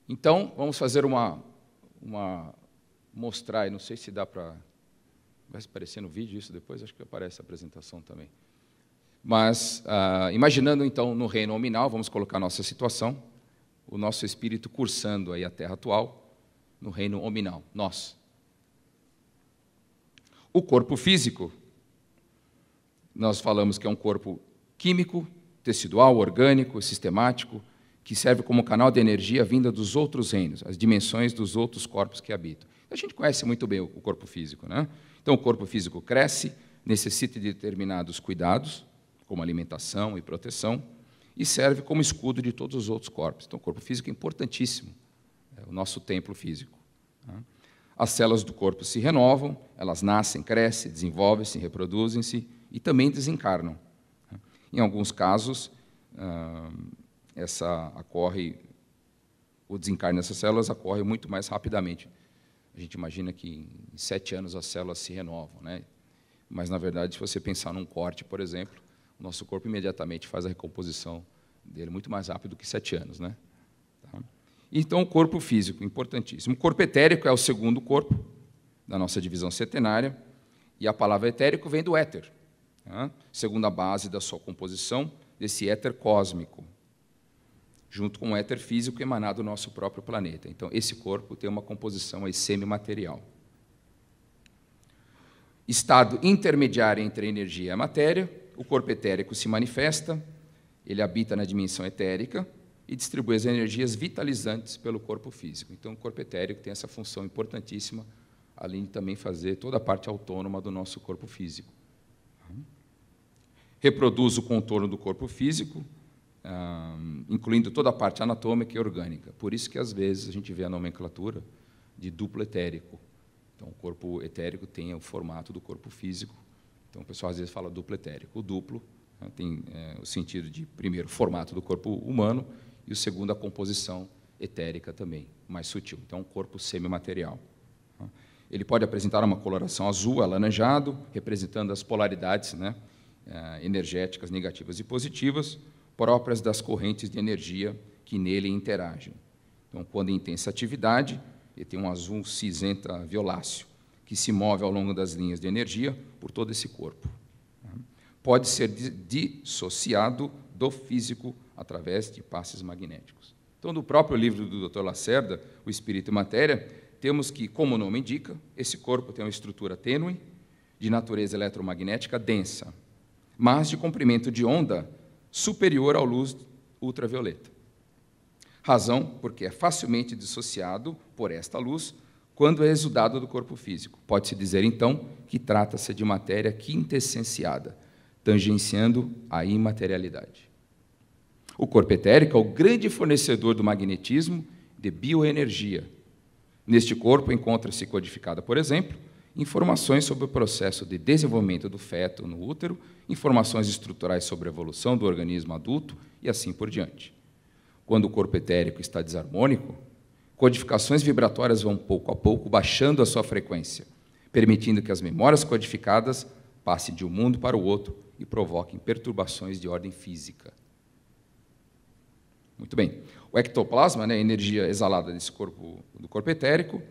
Então, vamos fazer uma. uma mostrar, e não sei se dá para. Vai aparecer no vídeo isso depois, acho que aparece a apresentação também. Mas, ah, imaginando então no reino nominal, vamos colocar a nossa situação, o nosso espírito cursando aí a terra atual, no reino nominal, nós. O corpo físico, nós falamos que é um corpo químico, tecidual, orgânico, sistemático, que serve como canal de energia vinda dos outros reinos, as dimensões dos outros corpos que habitam. A gente conhece muito bem o corpo físico, né? Então, o corpo físico cresce, necessita de determinados cuidados, como alimentação e proteção, e serve como escudo de todos os outros corpos. Então, o corpo físico é importantíssimo, é o nosso templo físico. Né? As células do corpo se renovam, elas nascem, crescem, desenvolvem-se, reproduzem-se e também desencarnam. Em alguns casos, ah, essa ocorre o desencarne dessas células ocorre muito mais rapidamente. A gente imagina que em sete anos as células se renovam, né? Mas na verdade, se você pensar num corte, por exemplo, o nosso corpo imediatamente faz a recomposição dele muito mais rápido que sete anos, né? Tá? Então, o corpo físico, importantíssimo. O corpo etérico é o segundo corpo da nossa divisão setenária, e a palavra etérico vem do éter, né? segundo a base da sua composição, desse éter cósmico, junto com o éter físico emanado do nosso próprio planeta. Então, esse corpo tem uma composição aí semimaterial. Estado intermediário entre a energia e a matéria, o corpo etérico se manifesta, ele habita na dimensão etérica e distribui as energias vitalizantes pelo corpo físico. Então, o corpo etérico tem essa função importantíssima, além de também fazer toda a parte autônoma do nosso corpo físico reproduz o contorno do corpo físico, ah, incluindo toda a parte anatômica e orgânica. Por isso que, às vezes, a gente vê a nomenclatura de duplo etérico. Então, o corpo etérico tem o formato do corpo físico. Então, o pessoal, às vezes, fala duplo etérico. O duplo né, tem é, o sentido de, primeiro, formato do corpo humano e, o segundo, a composição etérica também, mais sutil. Então, um corpo semimaterial. Ele pode apresentar uma coloração azul, alaranjado, representando as polaridades, né, eh, energéticas negativas e positivas, próprias das correntes de energia que nele interagem. Então, quando em intensa atividade, ele tem um azul cinzenta violáceo, que se move ao longo das linhas de energia por todo esse corpo. Pode ser dissociado do físico através de passes magnéticos. Então, do próprio livro do Dr. Lacerda, O Espírito e Matéria, temos que, como o nome indica, esse corpo tem uma estrutura tênue, de natureza eletromagnética densa mas de comprimento de onda superior à luz ultravioleta. Razão porque é facilmente dissociado por esta luz quando é exudado do corpo físico. Pode-se dizer, então, que trata-se de matéria quintessenciada, tangenciando a imaterialidade. O corpo etérico é o grande fornecedor do magnetismo de bioenergia. Neste corpo encontra-se codificada, por exemplo, informações sobre o processo de desenvolvimento do feto no útero, informações estruturais sobre a evolução do organismo adulto e assim por diante. Quando o corpo etérico está desarmônico, codificações vibratórias vão pouco a pouco baixando a sua frequência, permitindo que as memórias codificadas passem de um mundo para o outro e provoquem perturbações de ordem física. Muito bem. O ectoplasma, né, a energia exalada desse corpo, do corpo etérico,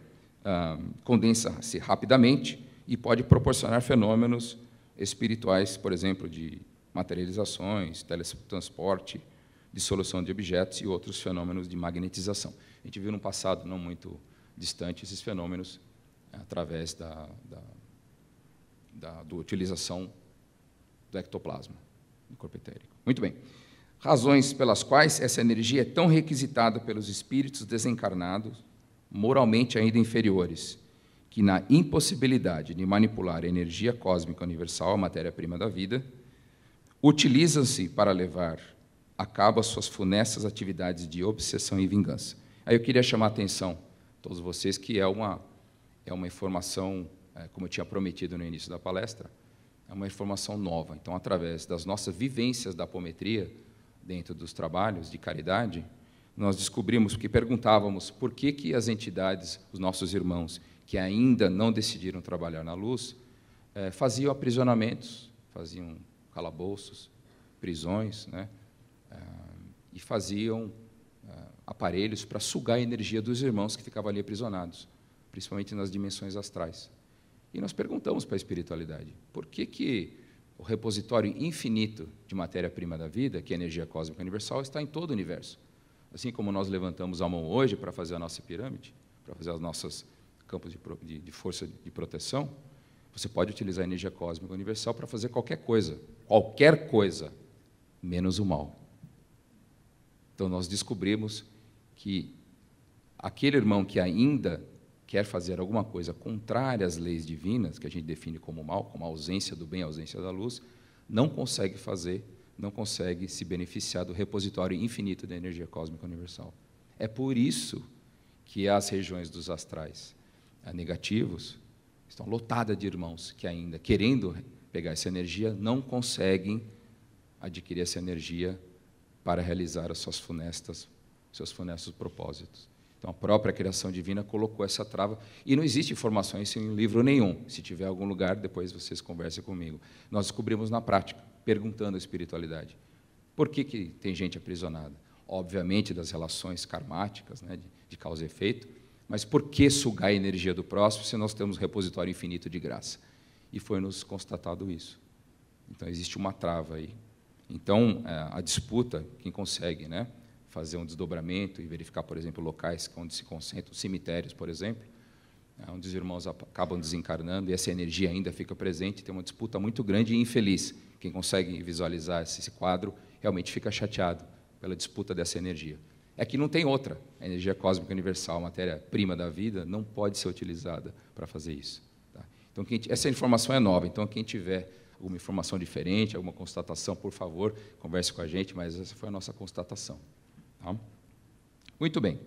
condensa-se rapidamente e pode proporcionar fenômenos espirituais, por exemplo, de materializações, teletransporte, dissolução de objetos e outros fenômenos de magnetização. A gente viu no passado, não muito distante, esses fenômenos através da, da, da, da utilização do ectoplasma do corpo etérico. Muito bem. Razões pelas quais essa energia é tão requisitada pelos espíritos desencarnados moralmente ainda inferiores, que na impossibilidade de manipular a energia cósmica universal, a matéria-prima da vida, utilizam-se para levar a cabo as suas funestas atividades de obsessão e vingança. Aí eu queria chamar a atenção todos vocês que é uma é uma informação, é, como eu tinha prometido no início da palestra, é uma informação nova. Então, através das nossas vivências da apometria dentro dos trabalhos de caridade, nós descobrimos, porque perguntávamos por que, que as entidades, os nossos irmãos, que ainda não decidiram trabalhar na luz, eh, faziam aprisionamentos, faziam calabouços, prisões, né? Eh, e faziam eh, aparelhos para sugar a energia dos irmãos que ficavam ali aprisionados, principalmente nas dimensões astrais. E nós perguntamos para a espiritualidade, por que, que o repositório infinito de matéria-prima da vida, que é a energia cósmica universal, está em todo o universo? Assim como nós levantamos a mão hoje para fazer a nossa pirâmide, para fazer os nossos campos de, de, de força de proteção, você pode utilizar a energia cósmica universal para fazer qualquer coisa, qualquer coisa, menos o mal. Então nós descobrimos que aquele irmão que ainda quer fazer alguma coisa contrária às leis divinas, que a gente define como mal, como a ausência do bem, a ausência da luz, não consegue fazer não consegue se beneficiar do repositório infinito da energia cósmica universal. É por isso que as regiões dos astrais negativos estão lotadas de irmãos que ainda querendo pegar essa energia não conseguem adquirir essa energia para realizar as suas funestas, seus funestos propósitos. Então, a própria criação divina colocou essa trava. E não existe informações em livro nenhum. Se tiver algum lugar, depois vocês conversem comigo. Nós descobrimos na prática perguntando à espiritualidade: por que, que tem gente aprisionada? Obviamente das relações karmáticas, né, de, de causa e efeito, mas por que sugar a energia do próximo se nós temos um repositório infinito de graça? E foi-nos constatado isso. Então existe uma trava aí. Então é, a disputa, quem consegue, né, fazer um desdobramento e verificar, por exemplo, locais onde se concentram cemitérios, por exemplo, é, onde os irmãos acabam desencarnando e essa energia ainda fica presente, tem uma disputa muito grande e infeliz quem consegue visualizar esse quadro realmente fica chateado pela disputa dessa energia. É que não tem outra. A energia cósmica universal, matéria-prima da vida, não pode ser utilizada para fazer isso. Tá? Então, quem, essa informação é nova. Então, quem tiver alguma informação diferente, alguma constatação, por favor, converse com a gente, mas essa foi a nossa constatação. Tá? Muito bem.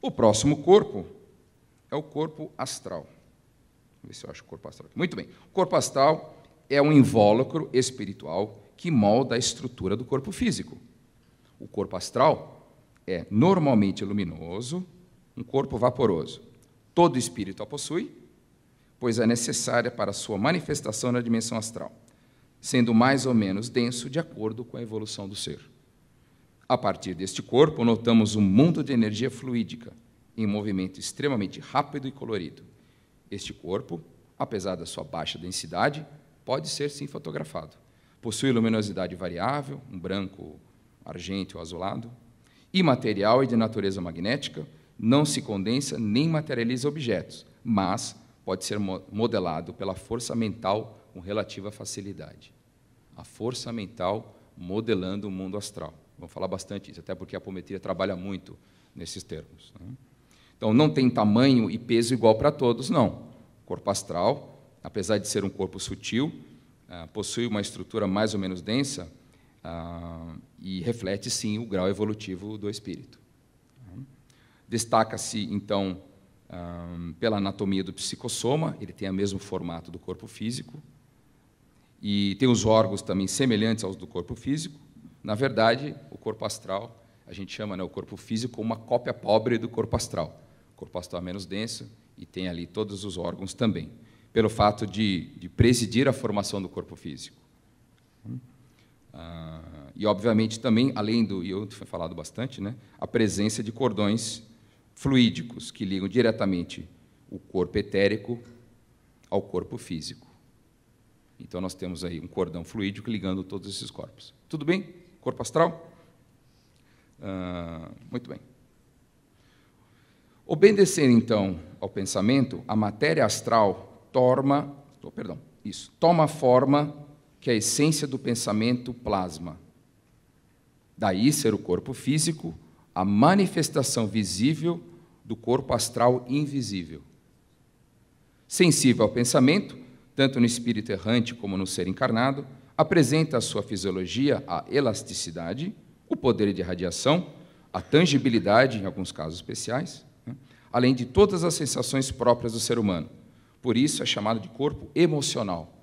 O próximo corpo é o corpo astral. Vamos ver se eu acho o corpo astral. Muito bem. O corpo astral é um invólucro espiritual que molda a estrutura do corpo físico. O corpo astral é normalmente luminoso, um corpo vaporoso. Todo espírito a possui, pois é necessária para sua manifestação na dimensão astral, sendo mais ou menos denso de acordo com a evolução do ser. A partir deste corpo, notamos um mundo de energia fluídica, em movimento extremamente rápido e colorido. Este corpo, apesar da sua baixa densidade, pode ser sim fotografado. Possui luminosidade variável, um branco, argento ou azulado. Imaterial e de natureza magnética, não se condensa nem materializa objetos, mas pode ser modelado pela força mental com relativa facilidade. A força mental modelando o mundo astral. Vamos falar bastante isso, até porque a apometria trabalha muito nesses termos. Né? Então, não tem tamanho e peso igual para todos, não. O corpo astral, apesar de ser um corpo sutil, ah, possui uma estrutura mais ou menos densa ah, e reflete, sim, o grau evolutivo do espírito. Destaca-se, então, ah, pela anatomia do psicossoma, ele tem o mesmo formato do corpo físico, e tem os órgãos também semelhantes aos do corpo físico. Na verdade, o corpo astral, a gente chama né, o corpo físico como uma cópia pobre do corpo astral. Corpo é menos denso e tem ali todos os órgãos também, pelo fato de, de presidir a formação do corpo físico. Ah, e, obviamente, também, além do, e eu foi falado bastante, né, a presença de cordões fluídicos que ligam diretamente o corpo etérico ao corpo físico. Então, nós temos aí um cordão fluídico ligando todos esses corpos. Tudo bem? Corpo astral? Ah, muito bem. Obedecer, então, ao pensamento, a matéria astral torma, oh, perdão, isso, toma forma que a essência do pensamento plasma. Daí ser o corpo físico a manifestação visível do corpo astral invisível. Sensível ao pensamento, tanto no espírito errante como no ser encarnado, apresenta a sua fisiologia a elasticidade, o poder de radiação, a tangibilidade, em alguns casos especiais, além de todas as sensações próprias do ser humano. Por isso é chamado de corpo emocional.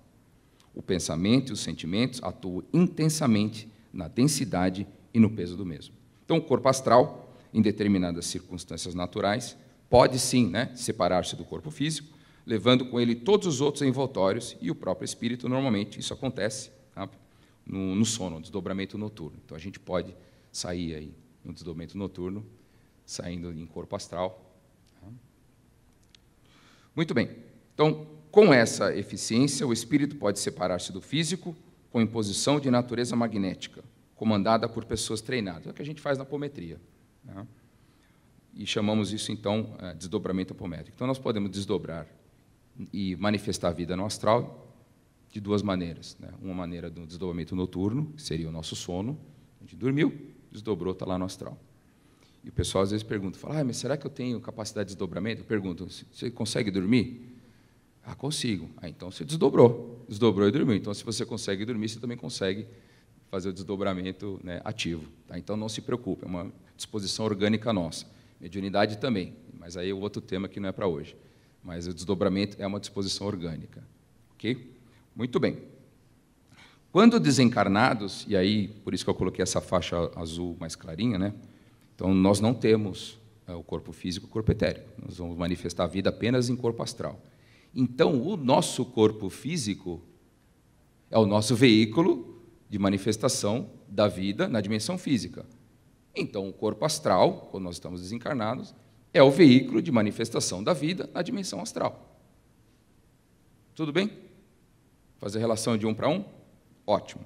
O pensamento e os sentimentos atuam intensamente na densidade e no peso do mesmo. Então, o corpo astral, em determinadas circunstâncias naturais, pode sim né, separar-se do corpo físico, levando com ele todos os outros envoltórios e o próprio espírito, normalmente, isso acontece tá? no, no, sono, no desdobramento noturno. Então, a gente pode sair aí no desdobramento noturno, saindo em corpo astral, muito bem. Então, com essa eficiência, o espírito pode separar-se do físico com imposição de natureza magnética, comandada por pessoas treinadas. É o que a gente faz na apometria. Né? E chamamos isso, então, de é, desdobramento apométrico. Então, nós podemos desdobrar e manifestar a vida no astral de duas maneiras. Né? Uma maneira do desdobramento noturno, que seria o nosso sono, a gente dormiu, desdobrou, está lá no astral. E o pessoal às vezes pergunta, fala, ah, mas será que eu tenho capacidade de desdobramento? Eu pergunto, você consegue dormir? Ah, consigo. Ah, então você desdobrou. Desdobrou e dormiu. Então, se você consegue dormir, você também consegue fazer o desdobramento né, ativo. Tá? Então, não se preocupe, é uma disposição orgânica nossa. Mediunidade também, mas aí é outro tema que não é para hoje. Mas o desdobramento é uma disposição orgânica. Ok? Muito bem. Quando desencarnados, e aí por isso que eu coloquei essa faixa azul mais clarinha, né? Então, nós não temos é, o corpo físico e o corpo etérico. Nós vamos manifestar a vida apenas em corpo astral. Então, o nosso corpo físico é o nosso veículo de manifestação da vida na dimensão física. Então, o corpo astral, quando nós estamos desencarnados, é o veículo de manifestação da vida na dimensão astral. Tudo bem? Fazer relação de um para um? Ótimo.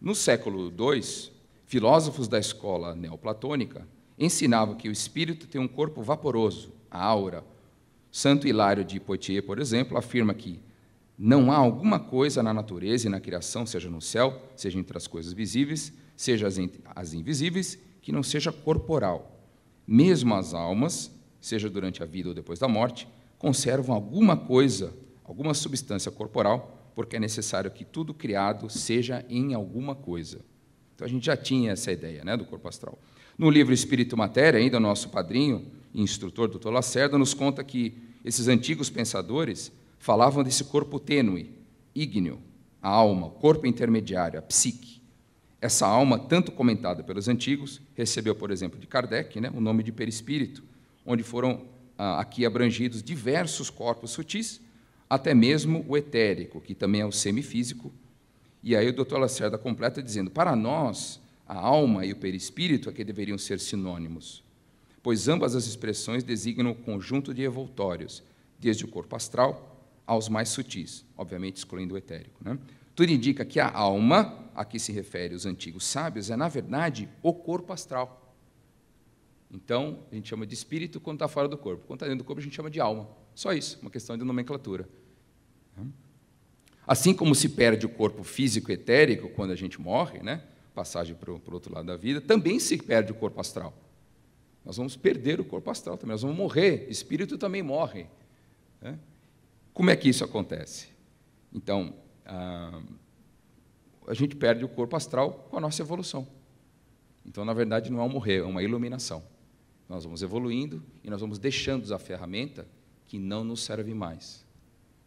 No século II, filósofos da escola neoplatônica, ensinavam que o espírito tem um corpo vaporoso, a aura. Santo Hilário de Poitiers, por exemplo, afirma que não há alguma coisa na natureza e na criação, seja no céu, seja entre as coisas visíveis, seja as, as invisíveis, que não seja corporal. Mesmo as almas, seja durante a vida ou depois da morte, conservam alguma coisa, alguma substância corporal, porque é necessário que tudo criado seja em alguma coisa. Então a gente já tinha essa ideia né, do corpo astral. No livro Espírito Matéria, ainda o nosso padrinho e instrutor, doutor Lacerda, nos conta que esses antigos pensadores falavam desse corpo tênue, ígneo, a alma, o corpo intermediário, a psique. Essa alma, tanto comentada pelos antigos, recebeu, por exemplo, de Kardec né, o nome de perispírito, onde foram ah, aqui abrangidos diversos corpos sutis, até mesmo o etérico, que também é o semifísico, e aí o doutor Lacerda completa dizendo: para nós, a alma e o perispírito aqui é deveriam ser sinônimos, pois ambas as expressões designam o conjunto de evoltórios, desde o corpo astral aos mais sutis, obviamente excluindo o etérico. Né? Tudo indica que a alma, a que se refere os antigos sábios, é, na verdade, o corpo astral. Então, a gente chama de espírito quando está fora do corpo. Quando está dentro do corpo, a gente chama de alma. Só isso, uma questão de nomenclatura. Né? Assim como se perde o corpo físico etérico quando a gente morre, né? passagem para o, outro lado da vida, também se perde o corpo astral. Nós vamos perder o corpo astral também, nós vamos morrer, espírito também morre. Né? Como é que isso acontece? Então, a, ah, a gente perde o corpo astral com a nossa evolução. Então, na verdade, não é um morrer, é uma iluminação. Nós vamos evoluindo e nós vamos deixando a ferramenta que não nos serve mais.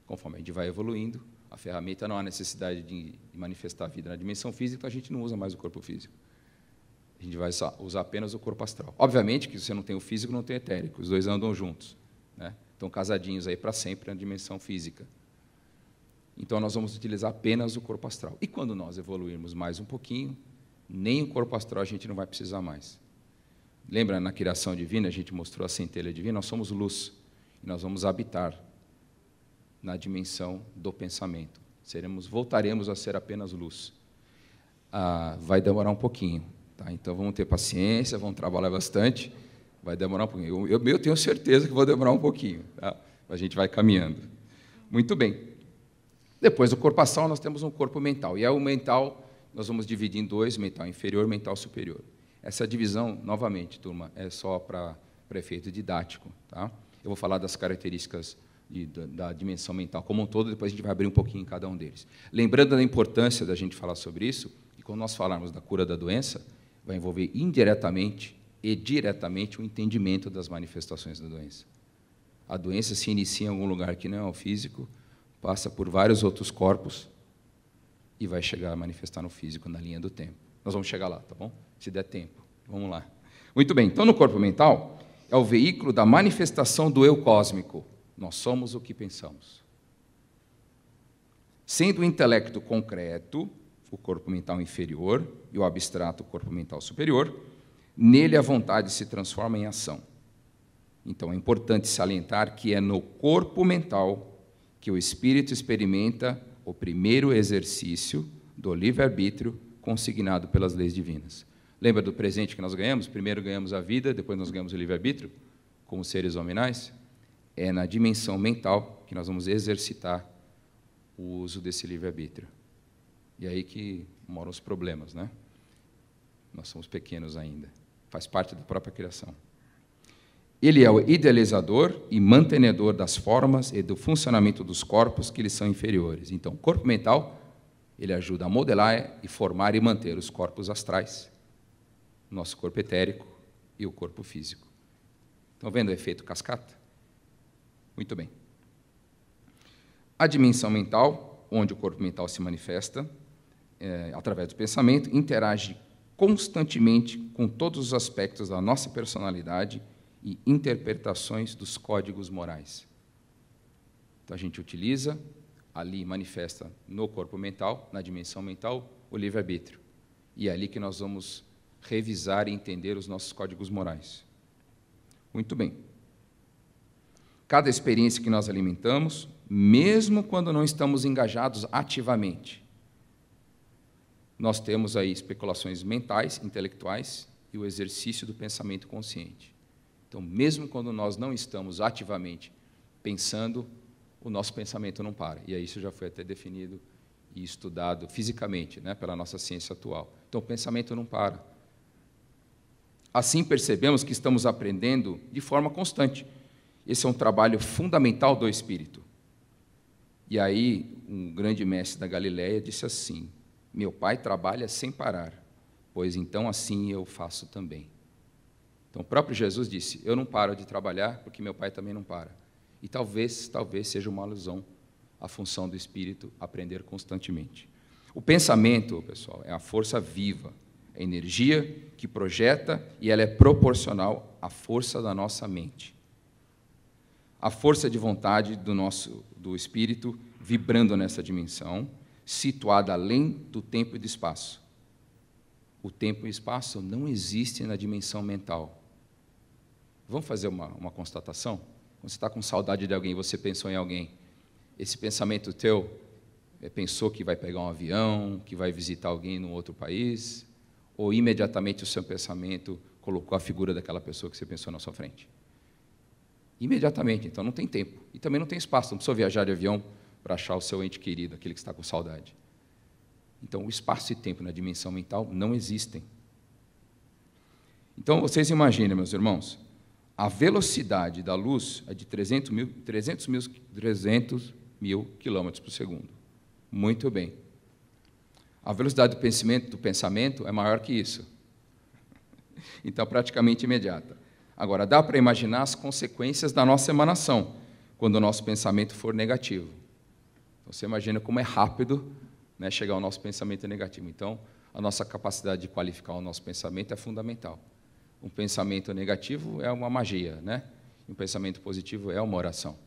Conforme a gente vai evoluindo, a ferramenta, não há necessidade de manifestar a vida na dimensão física, a gente não usa mais o corpo físico. A gente vai usar apenas o corpo astral. Obviamente que você não tem o físico, não tem o etérico, os dois andam juntos, né? Estão casadinhos aí para sempre na dimensão física. Então nós vamos utilizar apenas o corpo astral. E quando nós evoluirmos mais um pouquinho, nem o corpo astral a gente não vai precisar mais. Lembra na criação divina, a gente mostrou a centelha divina, nós somos luz e nós vamos habitar na dimensão do pensamento. Seremos, voltaremos a ser apenas luz. Ah, vai demorar um pouquinho, tá? Então vamos ter paciência, vamos trabalhar bastante. Vai demorar um pouquinho. Eu, eu tenho certeza que vou demorar um pouquinho. Tá? A gente vai caminhando. Muito bem. Depois do corpo astral, nós temos um corpo mental. E é o mental, nós vamos dividir em dois: mental inferior, mental superior. Essa é divisão, novamente, turma, é só para efeito didático. Tá? Eu vou falar das características da, da, dimensão mental como um todo, depois a gente vai abrir um pouquinho em cada um deles. Lembrando da importância da gente falar sobre isso, e quando nós falarmos da cura da doença, vai envolver indiretamente e diretamente o entendimento das manifestações da doença. A doença se inicia em algum lugar que não é o físico, passa por vários outros corpos e vai chegar a manifestar no físico na linha do tempo. Nós vamos chegar lá, tá bom? Se der tempo. Vamos lá. Muito bem, então no corpo mental é o veículo da manifestação do eu cósmico nós somos o que pensamos. Sendo o intelecto concreto, o corpo mental inferior, e o abstrato, o corpo mental superior, nele a vontade se transforma em ação. Então é importante salientar que é no corpo mental que o espírito experimenta o primeiro exercício do livre-arbítrio consignado pelas leis divinas. Lembra do presente que nós ganhamos? Primeiro ganhamos a vida, depois nós ganhamos o livre-arbítrio, como seres hominais? é na dimensão mental que nós vamos exercitar o uso desse livre-arbítrio. E é aí que moram os problemas, né? Nós somos pequenos ainda. Faz parte da própria criação. Ele é o idealizador e mantenedor das formas e do funcionamento dos corpos que lhes são inferiores. Então, o corpo mental, ele ajuda a modelar e formar e manter os corpos astrais, nosso corpo etérico e o corpo físico. Estão vendo o efeito cascata? Muito bem. A dimensão mental, onde o corpo mental se manifesta é, através do pensamento, interage constantemente com todos os aspectos da nossa personalidade e interpretações dos códigos morais. Então a gente utiliza, ali manifesta no corpo mental, na dimensão mental, o livre-arbítrio. E é ali que nós vamos revisar e entender os nossos códigos morais. Muito bem. Cada experiência que nós alimentamos, mesmo quando não estamos engajados ativamente, nós temos aí especulações mentais, intelectuais e o exercício do pensamento consciente. Então, mesmo quando nós não estamos ativamente pensando, o nosso pensamento não para. E aí isso já foi até definido e estudado fisicamente, né, pela nossa ciência atual. Então, o pensamento não para. Assim percebemos que estamos aprendendo de forma constante esse é um trabalho fundamental do Espírito. E aí, um grande mestre da Galiléia disse assim: Meu pai trabalha sem parar, pois então assim eu faço também. Então, o próprio Jesus disse: Eu não paro de trabalhar porque meu pai também não para. E talvez, talvez seja uma alusão à função do espírito aprender constantemente. O pensamento, pessoal, é a força viva, é a energia que projeta e ela é proporcional à força da nossa mente a força de vontade do nosso do espírito vibrando nessa dimensão, situada além do tempo e do espaço. O tempo e o espaço não existem na dimensão mental. Vamos fazer uma, uma constatação? Quando você está com saudade de alguém, você pensou em alguém, esse pensamento teu é, pensou que vai pegar um avião, que vai visitar alguém no outro país, ou imediatamente o seu pensamento colocou a figura daquela pessoa que você pensou na sua frente? imediatamente, então não tem tempo. E também não tem espaço, não precisa viajar de avião para achar o seu ente querido, aquele que está com saudade. Então, o espaço e tempo na dimensão mental não existem. Então, vocês imaginem, meus irmãos, a velocidade da luz é de 300 mil, 300 mil, 300 mil quilômetros por segundo. Muito bem. A velocidade do pensamento, do pensamento é maior que isso. Então, praticamente imediata. Agora, dá para imaginar as consequências da nossa emanação quando o nosso pensamento for negativo. Então, você imagina como é rápido né, chegar ao nosso pensamento negativo. Então, a nossa capacidade de qualificar o nosso pensamento é fundamental. Um pensamento negativo é uma magia, né? Um pensamento positivo é uma oração.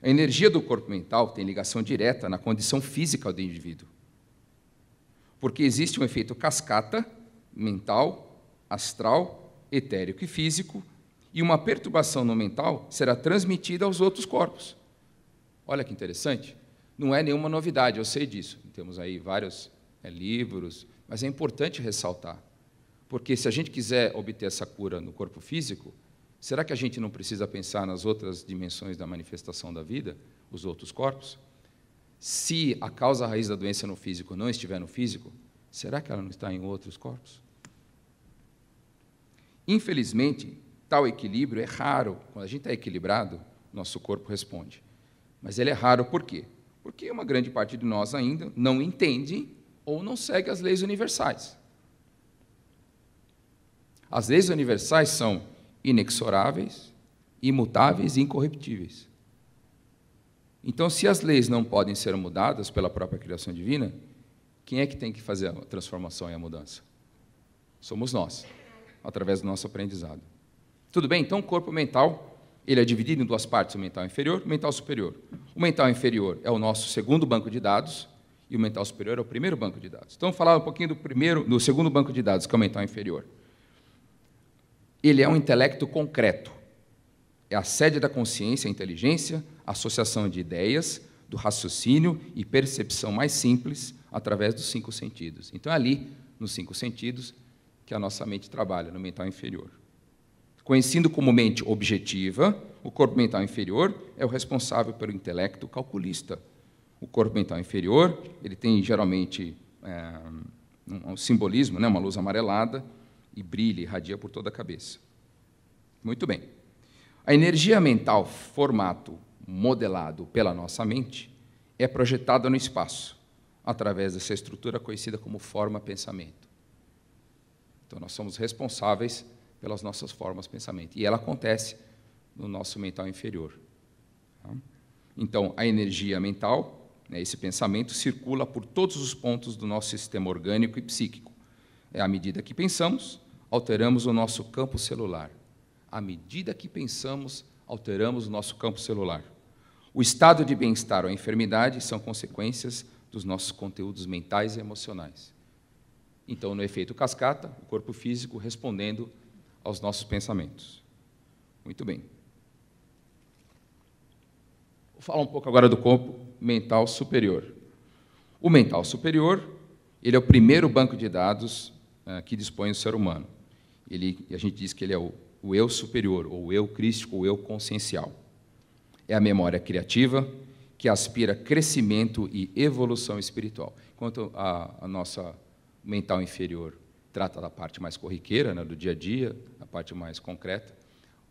A energia do corpo mental tem ligação direta na condição física do indivíduo. Porque existe um efeito cascata mental, astral etérico e físico, e uma perturbação no mental será transmitida aos outros corpos. Olha que interessante. Não é nenhuma novidade, eu sei disso. Temos aí vários é, livros, mas é importante ressaltar. Porque se a gente quiser obter essa cura no corpo físico, será que a gente não precisa pensar nas outras dimensões da manifestação da vida, os outros corpos? Se a causa raiz da doença no físico não estiver no físico, será que ela não está em outros corpos? Infelizmente, tal equilíbrio é raro. Quando a gente está equilibrado, nosso corpo responde. Mas ele é raro por quê? Porque uma grande parte de nós ainda não entende ou não segue as leis universais. As leis universais são inexoráveis, imutáveis e incorruptíveis. Então, se as leis não podem ser mudadas pela própria criação divina, quem é que tem que fazer a transformação e a mudança? Somos nós através do nosso aprendizado. Tudo bem? Então, o corpo mental, ele é dividido em duas partes, o mental inferior e o mental superior. O mental inferior é o nosso segundo banco de dados e o mental superior é o primeiro banco de dados. Então, vou falar um pouquinho do primeiro, do segundo banco de dados, que é o mental inferior. Ele é um intelecto concreto. É a sede da consciência, a inteligência, a associação de ideias, do raciocínio e percepção mais simples através dos cinco sentidos. Então, é ali, nos cinco sentidos, que a nossa mente trabalha, no mental inferior. Conhecido como mente objetiva, o corpo mental inferior é o responsável pelo intelecto calculista. O corpo mental inferior ele tem geralmente é, um, simbolismo, né, uma luz amarelada, e brilha, irradia por toda a cabeça. Muito bem. A energia mental, formato modelado pela nossa mente, é projetada no espaço, através dessa estrutura conhecida como forma-pensamento. Então, nós somos responsáveis pelas nossas formas de pensamento. E ela acontece no nosso mental inferior. Tá? Então, a energia mental, né, esse pensamento, circula por todos os pontos do nosso sistema orgânico e psíquico. É à medida que pensamos, alteramos o nosso campo celular. À medida que pensamos, alteramos o nosso campo celular. O estado de bem-estar ou a enfermidade são consequências dos nossos conteúdos mentais e emocionais então no efeito cascata, o corpo físico respondendo aos nossos pensamentos. Muito bem. Vou falar um pouco agora do corpo mental superior. O mental superior, ele é o primeiro banco de dados uh, que dispõe o ser humano. Ele, a gente diz que ele é o, o eu superior, ou o eu crístico, ou o eu consciencial. É a memória criativa que aspira crescimento e evolução espiritual. Enquanto a, a nossa mental inferior trata da parte mais corriqueira, né, do dia a dia, a parte mais concreta.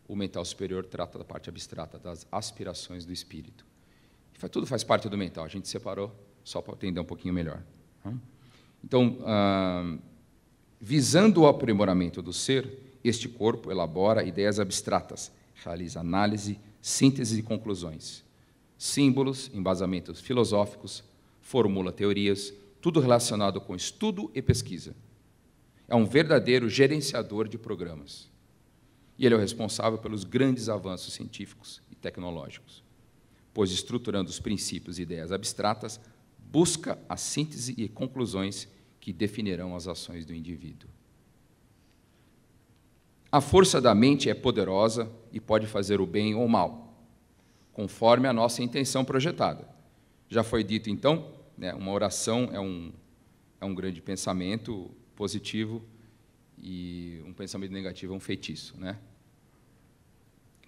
O mental superior trata da parte abstrata, das aspirações do espírito. Tudo faz parte do mental. A gente separou só para entender um pouquinho melhor. Tá? Então, ah, visando o aprimoramento do ser, este corpo elabora ideias abstratas, realiza análise, síntese e conclusões, símbolos, embasamentos filosóficos, formula teorias, tudo relacionado com estudo e pesquisa. É um verdadeiro gerenciador de programas. E ele é o responsável pelos grandes avanços científicos e tecnológicos, pois, estruturando os princípios e ideias abstratas, busca a síntese e conclusões que definirão as ações do indivíduo. A força da mente é poderosa e pode fazer o bem ou o mal, conforme a nossa intenção projetada. Já foi dito, então, né? Uma oração é um, é um grande pensamento positivo e um pensamento negativo é um feitiço. Né?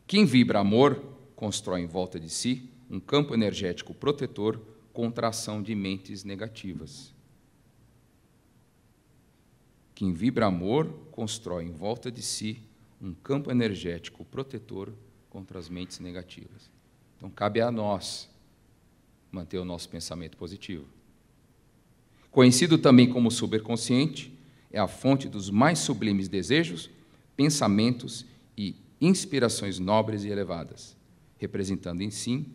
Quem vibra amor constrói em volta de si um campo energético protetor contra a ação de mentes negativas. Quem vibra amor constrói em volta de si um campo energético protetor contra as mentes negativas. Então, cabe a nós manter o nosso pensamento positivo. Conhecido também como superconsciente, é a fonte dos mais sublimes desejos, pensamentos e inspirações nobres e elevadas, representando em si,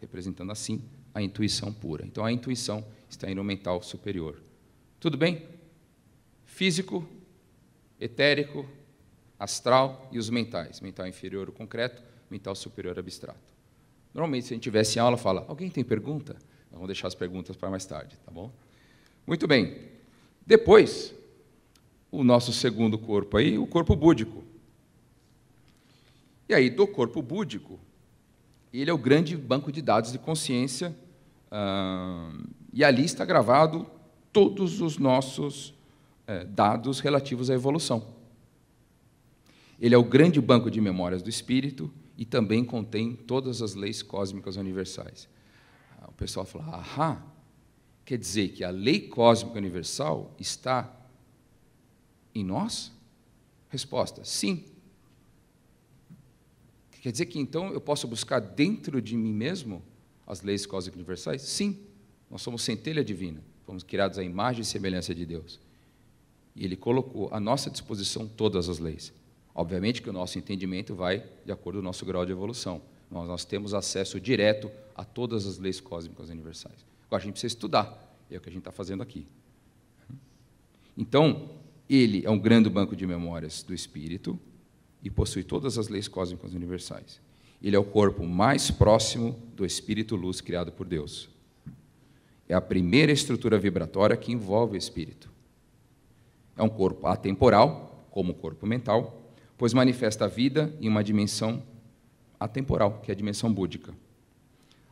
representando assim a intuição pura. Então a intuição está em um mental superior. Tudo bem? Físico, etérico, astral e os mentais, mental inferior o concreto, mental superior abstrato. Normalmente, se a gente tivesse aula, fala: alguém tem pergunta? vamos deixar as perguntas para mais tarde, tá bom? Muito bem. Depois, o nosso segundo corpo aí, o corpo búdico. E aí, do corpo búdico, ele é o grande banco de dados de consciência, e ali está gravado todos os nossos eh, dados relativos à evolução. Ele é o grande banco de memórias do espírito, e também contém todas as leis cósmicas universais. Ah, o pessoal fala, ahá, quer dizer que a lei cósmica universal está em nós? Resposta: sim. Quer dizer que então eu posso buscar dentro de mim mesmo as leis cósmicas universais? Sim. Nós somos centelha divina, fomos criados à imagem e semelhança de Deus. E Ele colocou à nossa disposição todas as leis. Obviamente que o nosso entendimento vai de acordo com o nosso grau de evolução. Nós, nós temos acesso direto a todas as leis cósmicas universais. Agora a gente precisa estudar, é o que a gente está fazendo aqui. Então, ele é um grande banco de memórias do espírito e possui todas as leis cósmicas universais. Ele é o corpo mais próximo do espírito luz criado por Deus. É a primeira estrutura vibratória que envolve o espírito. É um corpo atemporal, como o corpo mental, pois manifesta a vida em uma dimensão atemporal, que é a dimensão búdica.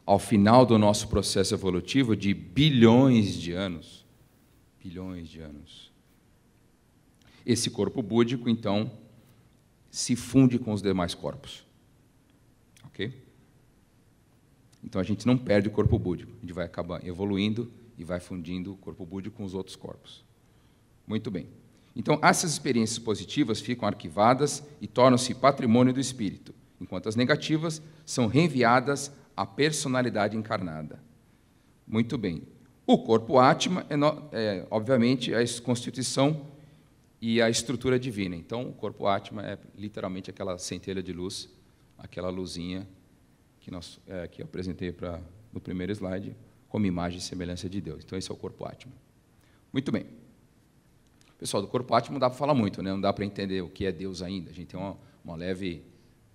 Ao final do nosso processo evolutivo de bilhões de anos, bilhões de anos, esse corpo búdico, então, se funde com os demais corpos. Ok? Então a gente não perde o corpo búdico, a gente vai acabar evoluindo e vai fundindo o corpo búdico com os outros corpos. Muito bem. Então, essas experiências positivas ficam arquivadas e tornam-se patrimônio do espírito, enquanto as negativas são reenviadas à personalidade encarnada. Muito bem. O corpo Atma é, é obviamente, a constituição e a estrutura divina. Então, o corpo Atma é literalmente aquela centelha de luz, aquela luzinha que, nós, é, que eu apresentei pra, no primeiro slide, como imagem e semelhança de Deus. Então, esse é o corpo Atma. Muito bem pessoal do corpo átimo não dá para falar muito, né? não dá para entender o que é Deus ainda. A gente tem uma, uma leve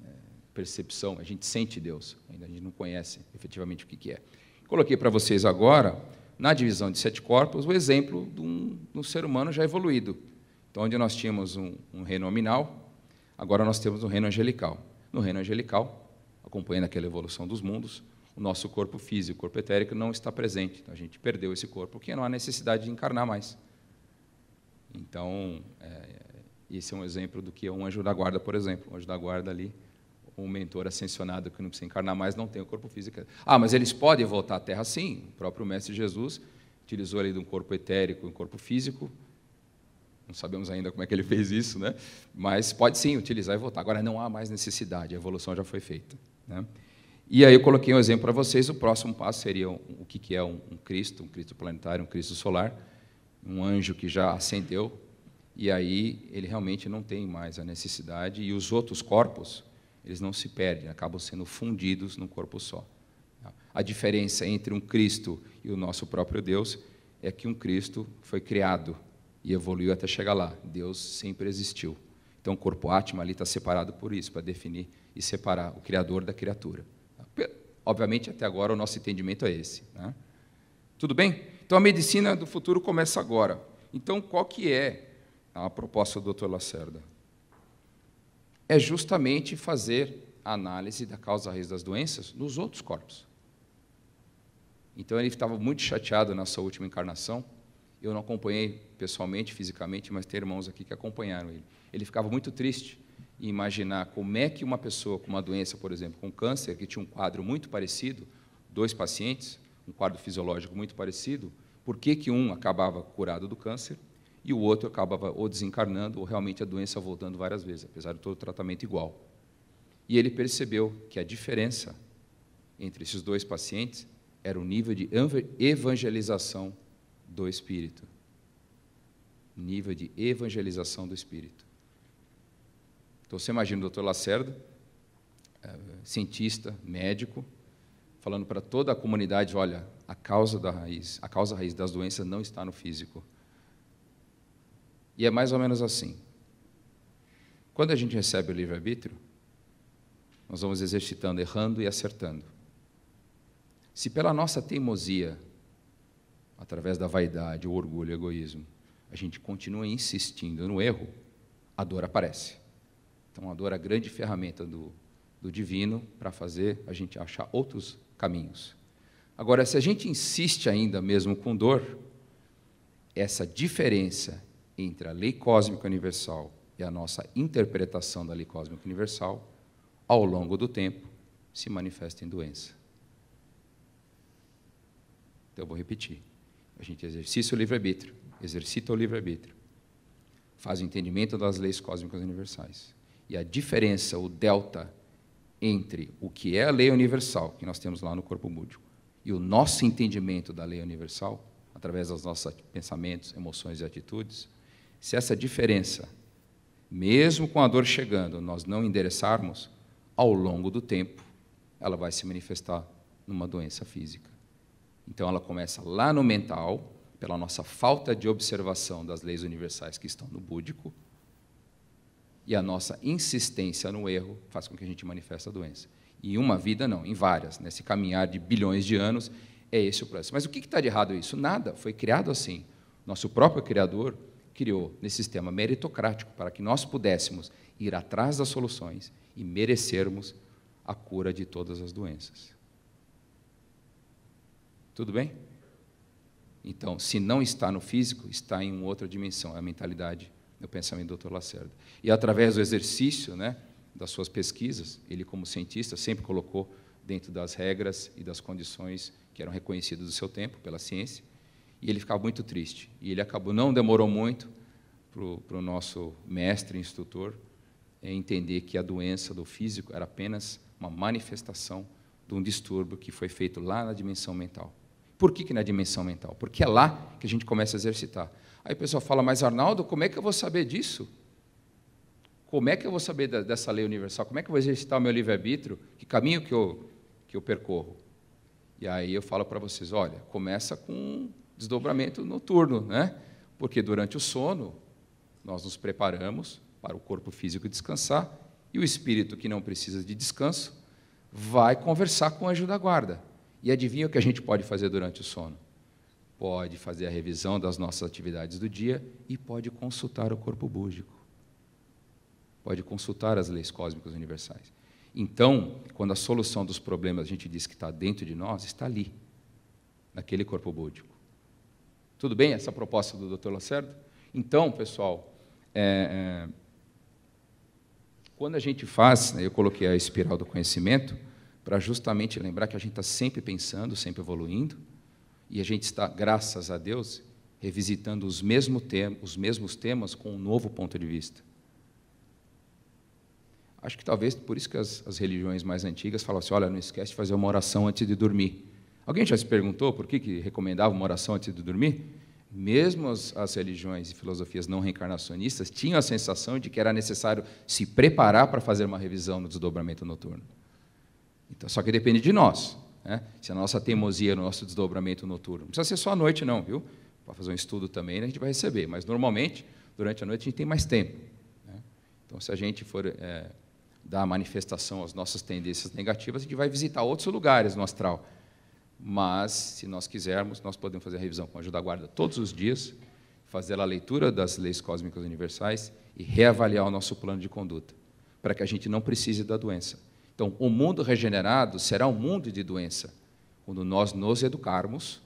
é, percepção, a gente sente Deus, ainda a gente não conhece efetivamente o que, que é. Coloquei para vocês agora, na divisão de sete corpos, o exemplo de um, de um ser humano já evoluído. Então, onde nós tínhamos um, um reino nominal, agora nós temos um reino angelical. No reino angelical, acompanhando aquela evolução dos mundos, o nosso corpo físico, o corpo etérico, não está presente. Então, a gente perdeu esse corpo, porque não há necessidade de encarnar mais. Então, é, esse é um exemplo do que é um anjo da guarda, por exemplo. Um anjo da guarda ali, um mentor ascensionado que não precisa encarnar mais, não tem o corpo físico. Ah, mas eles podem voltar à Terra sim. O próprio Mestre Jesus utilizou ali de um corpo etérico e um corpo físico. Não sabemos ainda como é que ele fez isso, né? Mas pode sim utilizar e voltar. Agora não há mais necessidade, a evolução já foi feita. Né? E aí eu coloquei um exemplo para vocês. O próximo passo seria o que é um Cristo, um Cristo planetário, um Cristo solar um anjo que já acendeu e aí ele realmente não tem mais a necessidade, e os outros corpos, eles não se perdem, acabam sendo fundidos num corpo só. A diferença entre um Cristo e o nosso próprio Deus é que um Cristo foi criado e evoluiu até chegar lá. Deus sempre existiu. Então, o corpo átima ali está separado por isso, para definir e separar o Criador da criatura. Obviamente, até agora, o nosso entendimento é esse. Né? Tudo bem? Então a medicina do futuro começa agora. Então qual que é a proposta do Dr. Lacerda? É justamente fazer a análise da causa raiz das doenças nos outros corpos. Então ele estava muito chateado na sua última encarnação. Eu não acompanhei pessoalmente, fisicamente, mas tem irmãos aqui que acompanharam ele. Ele ficava muito triste em imaginar como é que uma pessoa com uma doença, por exemplo, com câncer, que tinha um quadro muito parecido, dois pacientes, um quadro fisiológico muito parecido, por que, que um acabava curado do câncer e o outro acabava ou desencarnando ou realmente a doença voltando várias vezes, apesar de todo o tratamento igual. E ele percebeu que a diferença entre esses dois pacientes era o nível de evangelização do espírito. Nível de evangelização do espírito. Então você imagina o doutor Lacerda, eh, cientista, médico, falando para toda a comunidade: olha, a causa da raiz, a causa raiz das doenças não está no físico. E é mais ou menos assim. Quando a gente recebe o livre-arbítrio, nós vamos exercitando, errando e acertando. Se pela nossa teimosia, através da vaidade, o orgulho, o egoísmo, a gente continua insistindo no erro, a dor aparece. Então, a dor é a grande ferramenta do, do divino para fazer a gente achar outros caminhos. Agora, se a gente insiste ainda mesmo com dor, essa diferença entre a lei cósmica universal e a nossa interpretação da lei cósmica universal, ao longo do tempo, se manifesta em doença. Então, eu vou repetir. A gente exercita o livre-arbítrio, exercita o livre-arbítrio, faz o entendimento das leis cósmicas universais. E a diferença, o delta, entre o que é a lei universal, que nós temos lá no corpo múdico, e o nosso entendimento da lei universal, através dos nossos pensamentos, emoções e atitudes, se essa diferença, mesmo com a dor chegando, nós não endereçarmos, ao longo do tempo, ela vai se manifestar numa doença física. Então, ela começa lá no mental, pela nossa falta de observação das leis universais que estão no búdico, e a nossa insistência no erro faz com que a gente manifeste a doença. E em uma vida, não, em várias. Nesse caminhar de bilhões de anos, é esse o processo. Mas o que está de errado isso? Nada, foi criado assim. Nosso próprio Criador criou nesse sistema meritocrático para que nós pudéssemos ir atrás das soluções e merecermos a cura de todas as doenças. Tudo bem? Então, se não está no físico, está em outra dimensão, é a mentalidade no pensamento do Dr. Lacerda. E através do exercício né, das suas pesquisas, ele, como cientista, sempre colocou dentro das regras e das condições que eram reconhecidas do seu tempo pela ciência, e ele ficava muito triste. E ele acabou, não demorou muito para o nosso mestre, instrutor, é, entender que a doença do físico era apenas uma manifestação de um distúrbio que foi feito lá na dimensão mental. Por que, que na dimensão mental? Porque é lá que a gente começa a exercitar. Aí o pessoal fala, mas Arnaldo, como é que eu vou saber disso? Como é que eu vou saber da, dessa lei universal? Como é que eu vou exercitar o meu livre-arbítrio? Que caminho que eu, que eu percorro? E aí eu falo para vocês, olha, começa com um desdobramento noturno, né? Porque durante o sono nós nos preparamos para o corpo físico descansar e o espírito que não precisa de descanso vai conversar com o anjo da guarda. E adivinha o que a gente pode fazer durante o sono? pode fazer a revisão das nossas atividades do dia e pode consultar o corpo búdico. Pode consultar as leis cósmicas universais. Então, quando a solução dos problemas a gente diz que está dentro de nós, está ali, naquele corpo búdico. Tudo bem essa proposta do Dr. Lacerda? Então, pessoal, é, é, quando a gente faz, né, eu coloquei a espiral do conhecimento para justamente lembrar que a gente está sempre pensando, sempre evoluindo, e a gente está, graças a Deus, revisitando os, mesmo tem, os mesmos temas com um novo ponto de vista. Acho que talvez por isso que as, as religiões mais antigas falam assim: olha, não esquece de fazer uma oração antes de dormir. Alguém já se perguntou por que, que recomendava uma oração antes de dormir? Mesmo as, as religiões e filosofias não reencarnacionistas tinham a sensação de que era necessário se preparar para fazer uma revisão no desdobramento noturno. Então, só que depende de nós né? se a nossa teimosia, o nosso desdobramento noturno. Não precisa ser só à noite, não, viu? Para fazer um estudo também, né, a gente vai receber, mas normalmente, durante a noite, a gente tem mais tempo. Né? Então, se a gente for é, dar manifestação às nossas tendências negativas, a gente vai visitar outros lugares no astral. Mas, se nós quisermos, nós podemos fazer a revisão com a ajuda da guarda todos os dias, fazer a leitura das leis cósmicas universais e reavaliar o nosso plano de conduta, para que a gente não precise da doença então, o mundo regenerado será um mundo de doença, quando nós nos educarmos,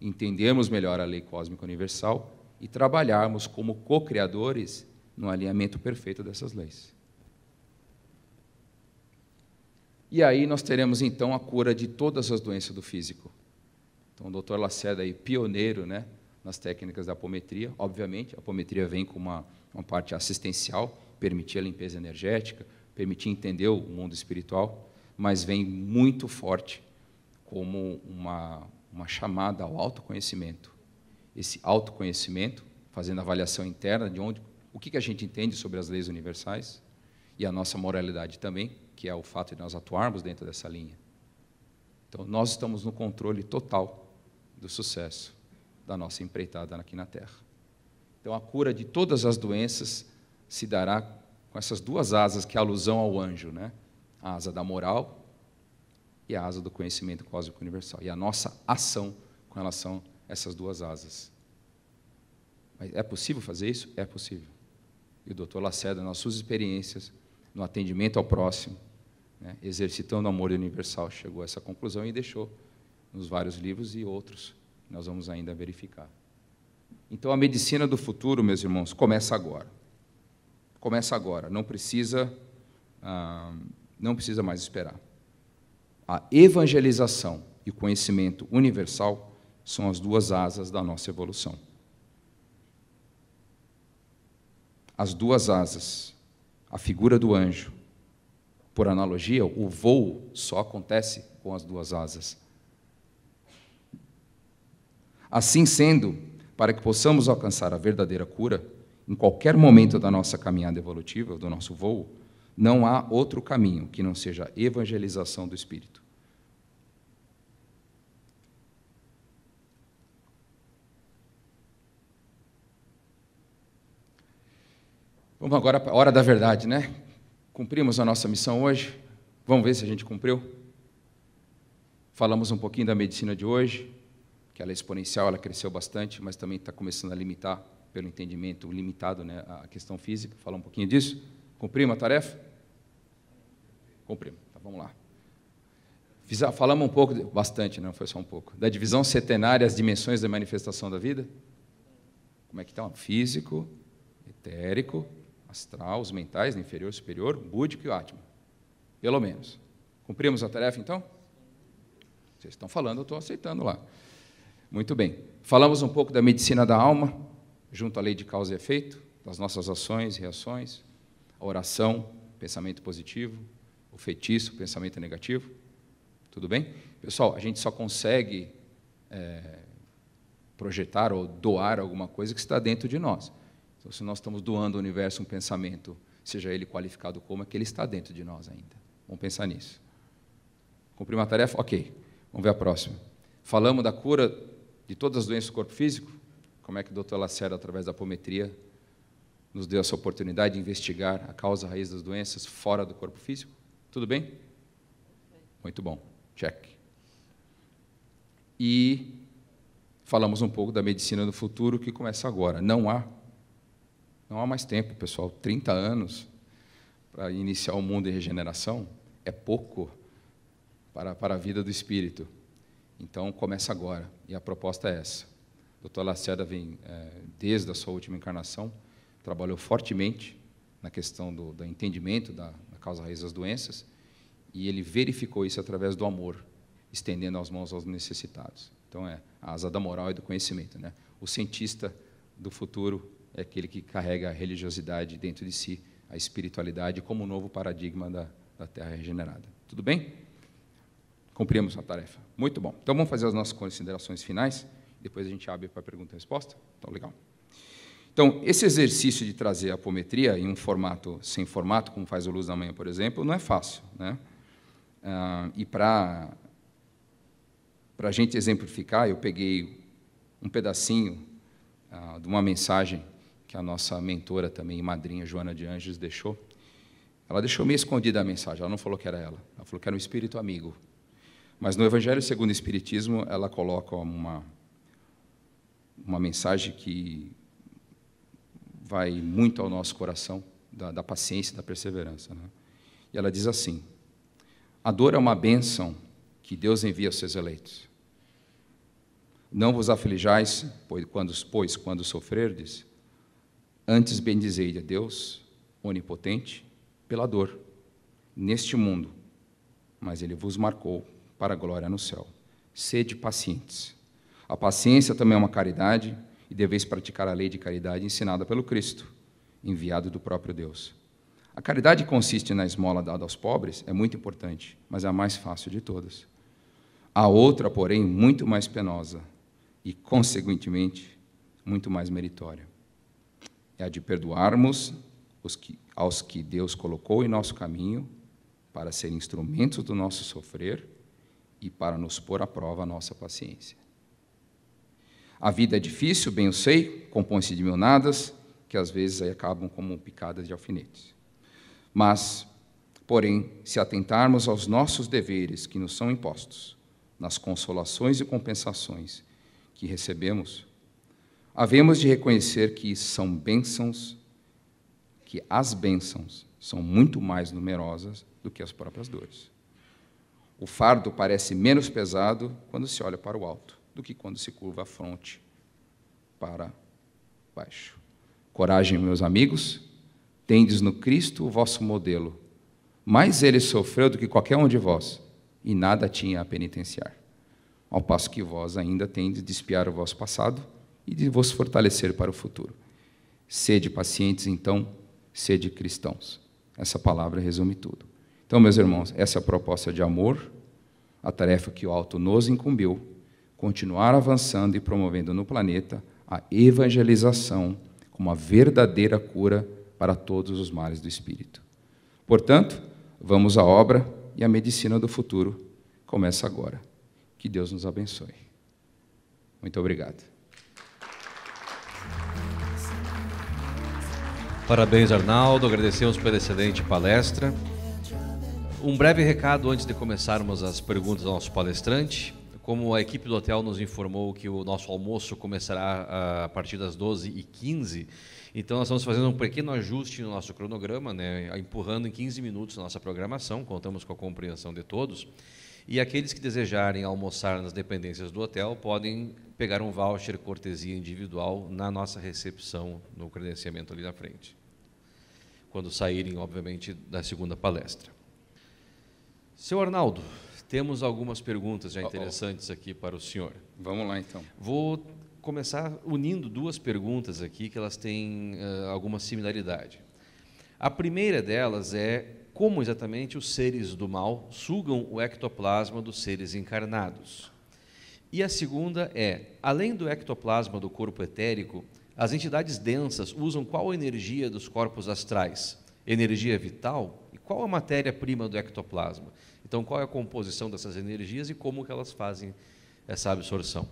entendermos melhor a lei cósmica universal e trabalharmos como co-criadores no alinhamento perfeito dessas leis. E aí nós teremos então a cura de todas as doenças do físico. Então, o doutor Lacerda aí, pioneiro, né, nas técnicas da apometria, obviamente, a apometria vem com uma, uma parte assistencial, permitir a limpeza energética, permitir entender o mundo espiritual, mas vem muito forte como uma, uma chamada ao autoconhecimento. Esse autoconhecimento, fazendo avaliação interna de onde, o que, que a gente entende sobre as leis universais e a nossa moralidade também, que é o fato de nós atuarmos dentro dessa linha. Então, nós estamos no controle total do sucesso da nossa empreitada aqui na Terra. Então, a cura de todas as doenças se dará com essas duas asas que é alusão ao anjo, né? A asa da moral e a asa do conhecimento cósmico universal. E a nossa ação com relação a essas duas asas. Mas é possível fazer isso? É possível. E o doutor Lacerda, nas suas experiências, no atendimento ao próximo, né, exercitando o amor universal, chegou a essa conclusão e deixou nos vários livros e outros que nós vamos ainda verificar. Então, a medicina do futuro, meus irmãos, começa agora começa agora, não precisa, ah, não precisa mais esperar. A evangelização e o conhecimento universal são as duas asas da nossa evolução. As duas asas, a figura do anjo. Por analogia, o voo só acontece com as duas asas. Assim sendo, para que possamos alcançar a verdadeira cura, em qualquer momento da nossa caminhada evolutiva, do nosso voo, não há outro caminho que não seja a evangelização do espírito. Vamos agora para a hora da verdade, né? Cumprimos a nossa missão hoje. Vamos ver se a gente cumpriu. Falamos um pouquinho da medicina de hoje, que ela é exponencial, ela cresceu bastante, mas também está começando a limitar pelo entendimento limitado né, à questão física, falar um pouquinho disso. Cumprimos a tarefa? Cumprimos, tá, vamos lá. falamos um pouco, bastante, não né, foi só um pouco, da divisão setenária, as dimensões da manifestação da vida. Como é que está? Físico, etérico, astral, os mentais, né, inferior, superior, búdico e átimo. Pelo menos. Cumprimos a tarefa, então? Vocês estão falando, eu estou aceitando lá. Muito bem. Falamos um pouco da medicina da alma, junto à lei de causa e efeito, das nossas ações e reações, a oração, pensamento positivo, o feitiço, pensamento negativo. Tudo bem? Pessoal, a gente só consegue é, projetar ou doar alguma coisa que está dentro de nós. Então, se nós estamos doando ao universo um pensamento, seja ele qualificado como, é que ele está dentro de nós ainda. Vamos pensar nisso. Cumprir uma tarefa? Ok. Vamos ver a próxima. Falamos da cura de todas as doenças do corpo físico? como é que o doutor Lacerda, através da apometria, nos deu essa oportunidade de investigar a causa raiz das doenças fora do corpo físico. Tudo bem? Muito bom. Check. E falamos um pouco da medicina do futuro que começa agora. Não há não há mais tempo, pessoal. 30 anos para iniciar o mundo em regeneração é pouco para, para a vida do espírito. Então começa agora. E a proposta é essa doutor Lacerda vem, é, desde a sua última encarnação, trabalhou fortemente na questão do, do entendimento da, da causa raiz das doenças, e ele verificou isso através do amor, estendendo as mãos aos necessitados. Então, é a asa da moral e do conhecimento. Né? O cientista do futuro é aquele que carrega a religiosidade dentro de si, a espiritualidade, como um novo paradigma da, da Terra regenerada. Tudo bem? Cumprimos a tarefa. Muito bom. Então, vamos fazer as nossas considerações finais. Depois a gente abre para pergunta e resposta. Então, legal. Então, esse exercício de trazer a apometria em um formato sem formato, como faz o Luz da Manhã, por exemplo, não é fácil. Né? Ah, e para a gente exemplificar, eu peguei um pedacinho ah, de uma mensagem que a nossa mentora também, madrinha Joana de Anjos, deixou. Ela deixou meio escondida a mensagem, ela não falou que era ela, ela falou que era um espírito amigo. Mas no Evangelho segundo o Espiritismo, ela coloca uma, uma mensagem que vai muito ao nosso coração, da, da paciência e da perseverança. Né? E ela diz assim: A dor é uma bênção que Deus envia aos seus eleitos. Não vos aflijais, pois quando, pois, quando sofrerdes, antes bendizei a Deus, onipotente, pela dor, neste mundo, mas ele vos marcou para a glória no céu. Sede pacientes a paciência também é uma caridade, e deveis praticar a lei de caridade ensinada pelo Cristo, enviado do próprio Deus. A caridade consiste na esmola dada aos pobres, é muito importante, mas é a mais fácil de todas. A outra, porém, muito mais penosa e, consequentemente, muito mais meritória. É a de perdoarmos os que, aos que Deus colocou em nosso caminho para serem instrumentos do nosso sofrer e para nos pôr à prova a nossa paciência. A vida é difícil, bem eu sei, compõe-se de mil nadas que às vezes aí acabam como picadas de alfinetes. Mas, porém, se atentarmos aos nossos deveres que nos são impostos, nas consolações e compensações que recebemos, havemos de reconhecer que são bênçãos, que as bênçãos são muito mais numerosas do que as próprias dores. O fardo parece menos pesado quando se olha para o alto do que quando se curva a fronte para baixo. Coragem, meus amigos, tendes no Cristo o vosso modelo. Mais ele sofreu do que qualquer um de vós, e nada tinha a penitenciar. Ao passo que vós ainda tendes de espiar o vosso passado e de vos fortalecer para o futuro. Sede pacientes, então, sede cristãos. Essa palavra resume tudo. Então, meus irmãos, essa é a proposta de amor, a tarefa que o alto nos incumbiu continuar avançando e promovendo no planeta a evangelização como a verdadeira cura para todos os males do espírito. Portanto, vamos à obra e a medicina do futuro começa agora. Que Deus nos abençoe. Muito obrigado. Parabéns, Arnaldo. Agradecemos pela excelente palestra. Um breve recado antes de começarmos as perguntas ao nosso palestrante. Como a equipe do hotel nos informou que o nosso almoço começará ah, a partir das 12h15, então nós estamos fazendo um pequeno ajuste no nosso cronograma, né, empurrando em 15 minutos a nossa programação, contamos com a compreensão de todos. E aqueles que desejarem almoçar nas dependências do hotel podem pegar um voucher cortesia individual na nossa recepção, no credenciamento ali na frente. Quando saírem, obviamente, da segunda palestra. Seu Arnaldo, temos algumas perguntas já interessantes aqui para o senhor. Vamos lá, então. Vou começar unindo duas perguntas aqui que elas têm uh, alguma similaridade. A primeira delas é como exatamente os seres do mal sugam o ectoplasma dos seres encarnados. E a segunda é, além do ectoplasma do corpo etérico, as entidades densas usam qual energia dos corpos astrais? Energia vital? E qual a matéria-prima do ectoplasma? Então, qual é a composição dessas energias e como que elas fazem essa absorção?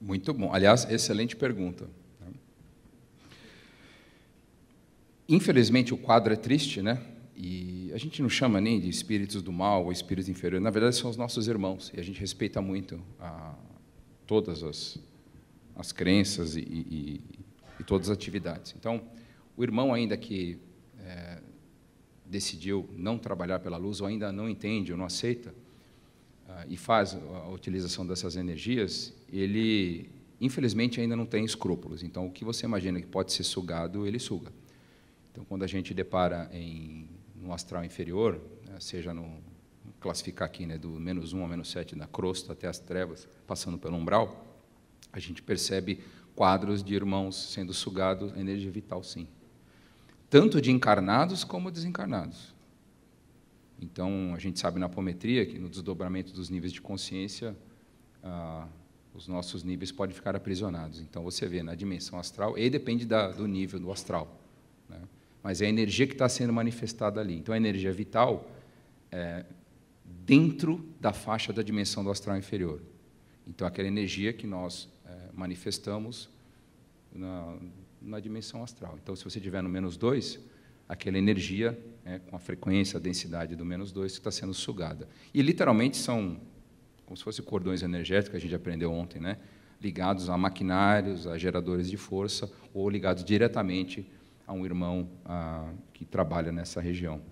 Muito bom. Aliás, excelente pergunta. Né? Infelizmente, o quadro é triste, né? E a gente não chama nem de espíritos do mal ou espíritos inferiores. Na verdade, são os nossos irmãos e a gente respeita muito a, todas as, as crenças e, e, e, todas as atividades. Então, o irmão ainda que é, decidiu não trabalhar pela luz ou ainda não entende ou não aceita ah, e faz a utilização dessas energias, ele infelizmente ainda não tem escrúpulos. Então, o que você imagina que pode ser sugado, ele suga. Então, quando a gente depara em, no astral inferior, né, seja no classificar aqui, né, do menos um a menos sete na crosta até as trevas, passando pelo umbral, a gente percebe quadros de irmãos sendo sugados energia vital, sim tanto de encarnados como desencarnados. Então, a gente sabe na apometria que no desdobramento dos níveis de consciência, ah, os nossos níveis podem ficar aprisionados. Então, você vê na dimensão astral, e depende da, do nível do astral, né? mas é a energia que está sendo manifestada ali. Então, a energia vital é dentro da faixa da dimensão do astral inferior. Então, aquela energia que nós é, manifestamos na, na dimensão astral. Então, se você tiver no menos 2, aquela energia, né, com a frequência, a densidade do menos 2, está sendo sugada. E literalmente são como se fossem cordões energéticos, que a gente aprendeu ontem, né? ligados a maquinários, a geradores de força, ou ligados diretamente a um irmão a, que trabalha nessa região.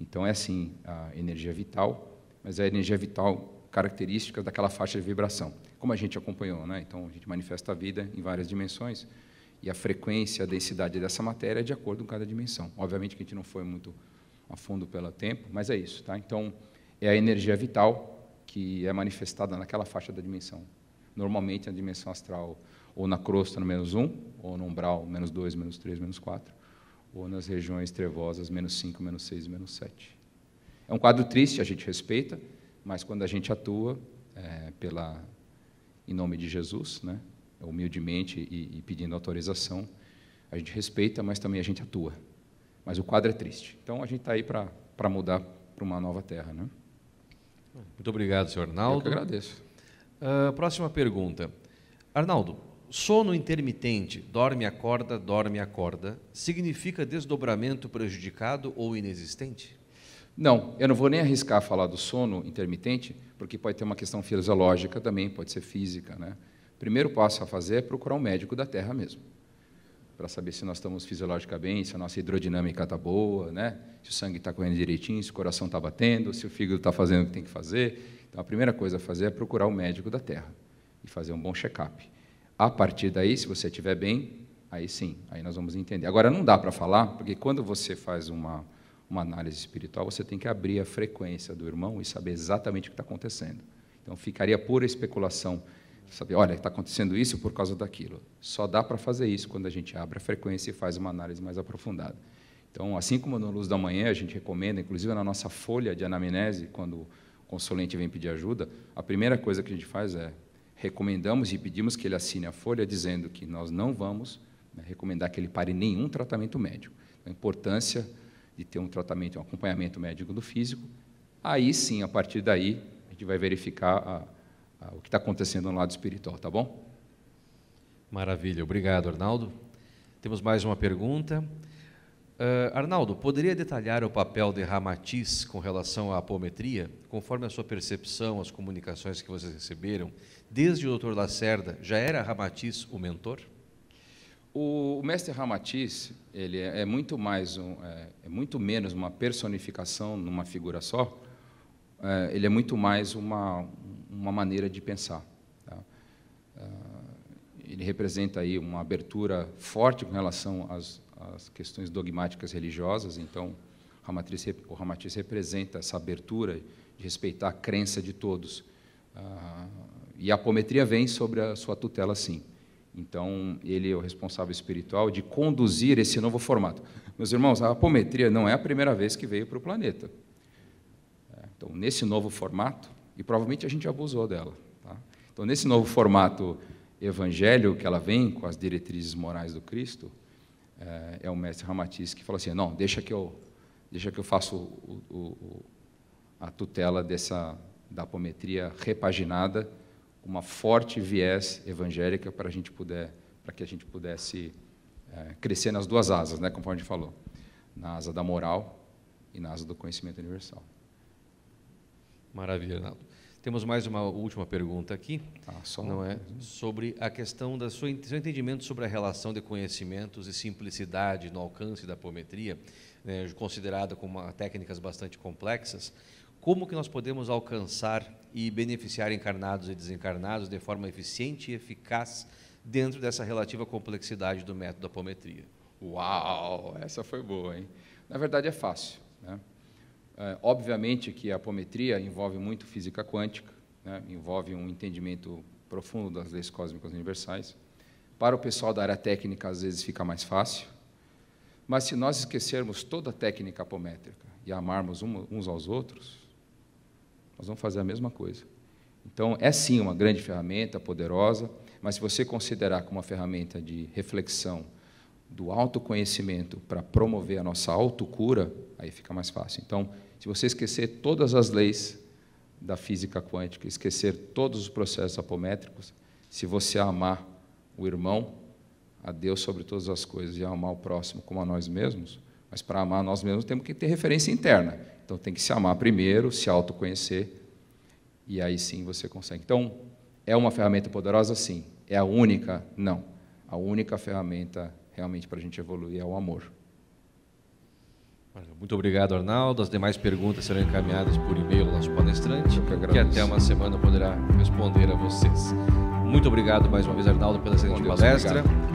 Então, é assim a energia vital, mas é a energia vital característica daquela faixa de vibração, como a gente acompanhou. Né? Então, a gente manifesta a vida em várias dimensões e a frequência, a densidade dessa matéria é de acordo com cada dimensão. Obviamente que a gente não foi muito a fundo pelo tempo, mas é isso. Tá? Então, é a energia vital que é manifestada naquela faixa da dimensão. Normalmente, na dimensão astral, ou na crosta, no menos 1, ou no umbral, menos 2, menos 3, menos 4, ou nas regiões trevosas, menos 5, menos 6, menos 7. É um quadro triste, a gente respeita, mas quando a gente atua é, pela, em nome de Jesus, né, humildemente e, e pedindo autorização. A gente respeita, mas também a gente atua. Mas o quadro é triste. Então a gente está aí para mudar para uma nova terra. Né? Muito obrigado, senhor Arnaldo. Eu que agradeço. Uh, próxima pergunta. Arnaldo, sono intermitente, dorme, acorda, dorme, acorda, significa desdobramento prejudicado ou inexistente? Não, eu não vou nem arriscar falar do sono intermitente, porque pode ter uma questão fisiológica também, pode ser física, né? primeiro passo a fazer é procurar um médico da terra mesmo, para saber se nós estamos fisiologicamente, se a nossa hidrodinâmica está boa, né? se o sangue está correndo direitinho, se o coração está batendo, se o fígado está fazendo o que tem que fazer. Então, a primeira coisa a fazer é procurar o um médico da terra e fazer um bom check-up. A partir daí, se você estiver bem, aí sim, aí nós vamos entender. Agora, não dá para falar, porque quando você faz uma, uma análise espiritual, você tem que abrir a frequência do irmão e saber exatamente o que está acontecendo. Então, ficaria pura especulação Saber, olha, está acontecendo isso por causa daquilo. Só dá para fazer isso quando a gente abre a frequência e faz uma análise mais aprofundada. Então, assim como no Luz da Manhã, a gente recomenda, inclusive na nossa folha de anamnese, quando o consulente vem pedir ajuda, a primeira coisa que a gente faz é recomendamos e pedimos que ele assine a folha dizendo que nós não vamos né, recomendar que ele pare nenhum tratamento médico. Então, a importância de ter um tratamento, um acompanhamento médico do físico. Aí sim, a partir daí, a gente vai verificar a ah, o que está acontecendo no lado espiritual, tá bom? Maravilha, obrigado, Arnaldo. Temos mais uma pergunta. Uh, Arnaldo, poderia detalhar o papel de Ramatiz com relação à apometria, conforme a sua percepção, as comunicações que vocês receberam? Desde o Dr. Lacerda, já era Ramatiz o mentor? O, o mestre Ramatiz, ele é, é muito mais um, é, é, muito menos uma personificação numa figura só. É, ele é muito mais uma uma maneira de pensar. Tá? Ah, ele representa aí uma abertura forte com relação às, às questões dogmáticas religiosas, então o Ramatiz representa essa abertura de respeitar a crença de todos. Ah, e a apometria vem sobre a sua tutela, sim. Então, ele é o responsável espiritual de conduzir esse novo formato. Meus irmãos, a apometria não é a primeira vez que veio para o planeta. É, então, nesse novo formato, e provavelmente a gente abusou dela. Tá? Então, nesse novo formato evangelho que ela vem, com as diretrizes morais do Cristo, é, é o mestre Ramatiz que fala assim: não, deixa que eu, deixa que eu faço o, o, o, a tutela dessa, da apometria repaginada, uma forte viés evangélica para a gente puder, para que a gente pudesse é, crescer nas duas asas, né, conforme a gente falou, na asa da moral e na asa do conhecimento universal. Maravilha, Arnaldo. Temos mais uma última pergunta aqui, ah, só não é? Sobre a questão do seu entendimento sobre a relação de conhecimentos e simplicidade no alcance da apometria, né, considerada como uma, técnicas bastante complexas, como que nós podemos alcançar e beneficiar encarnados e desencarnados de forma eficiente e eficaz dentro dessa relativa complexidade do método da apometria? Uau, essa foi boa, hein? Na verdade é fácil, né? É, obviamente que a apometria envolve muito física quântica, né, envolve um entendimento profundo das leis cósmicas universais. Para o pessoal da área técnica, às vezes fica mais fácil, mas se nós esquecermos toda a técnica apométrica e amarmos uns aos outros, nós vamos fazer a mesma coisa. Então, é sim uma grande ferramenta, poderosa, mas se você considerar como uma ferramenta de reflexão do autoconhecimento para promover a nossa autocura, aí fica mais fácil. Então, se você esquecer todas as leis da física quântica, esquecer todos os processos apométricos, se você amar o irmão, a Deus sobre todas as coisas e amar o próximo como a nós mesmos, mas para amar nós mesmos temos que ter referência interna. Então tem que se amar primeiro, se autoconhecer, e aí sim você consegue. Então, é uma ferramenta poderosa? Sim. É a única? Não. A única ferramenta realmente para a gente evoluir é o amor. Muito obrigado, Arnaldo. As demais perguntas serão encaminhadas por e-mail ao nosso palestrante, que, que até uma semana poderá responder a vocês. Muito obrigado mais uma vez, Arnaldo, pela excelente palestra. Obrigado.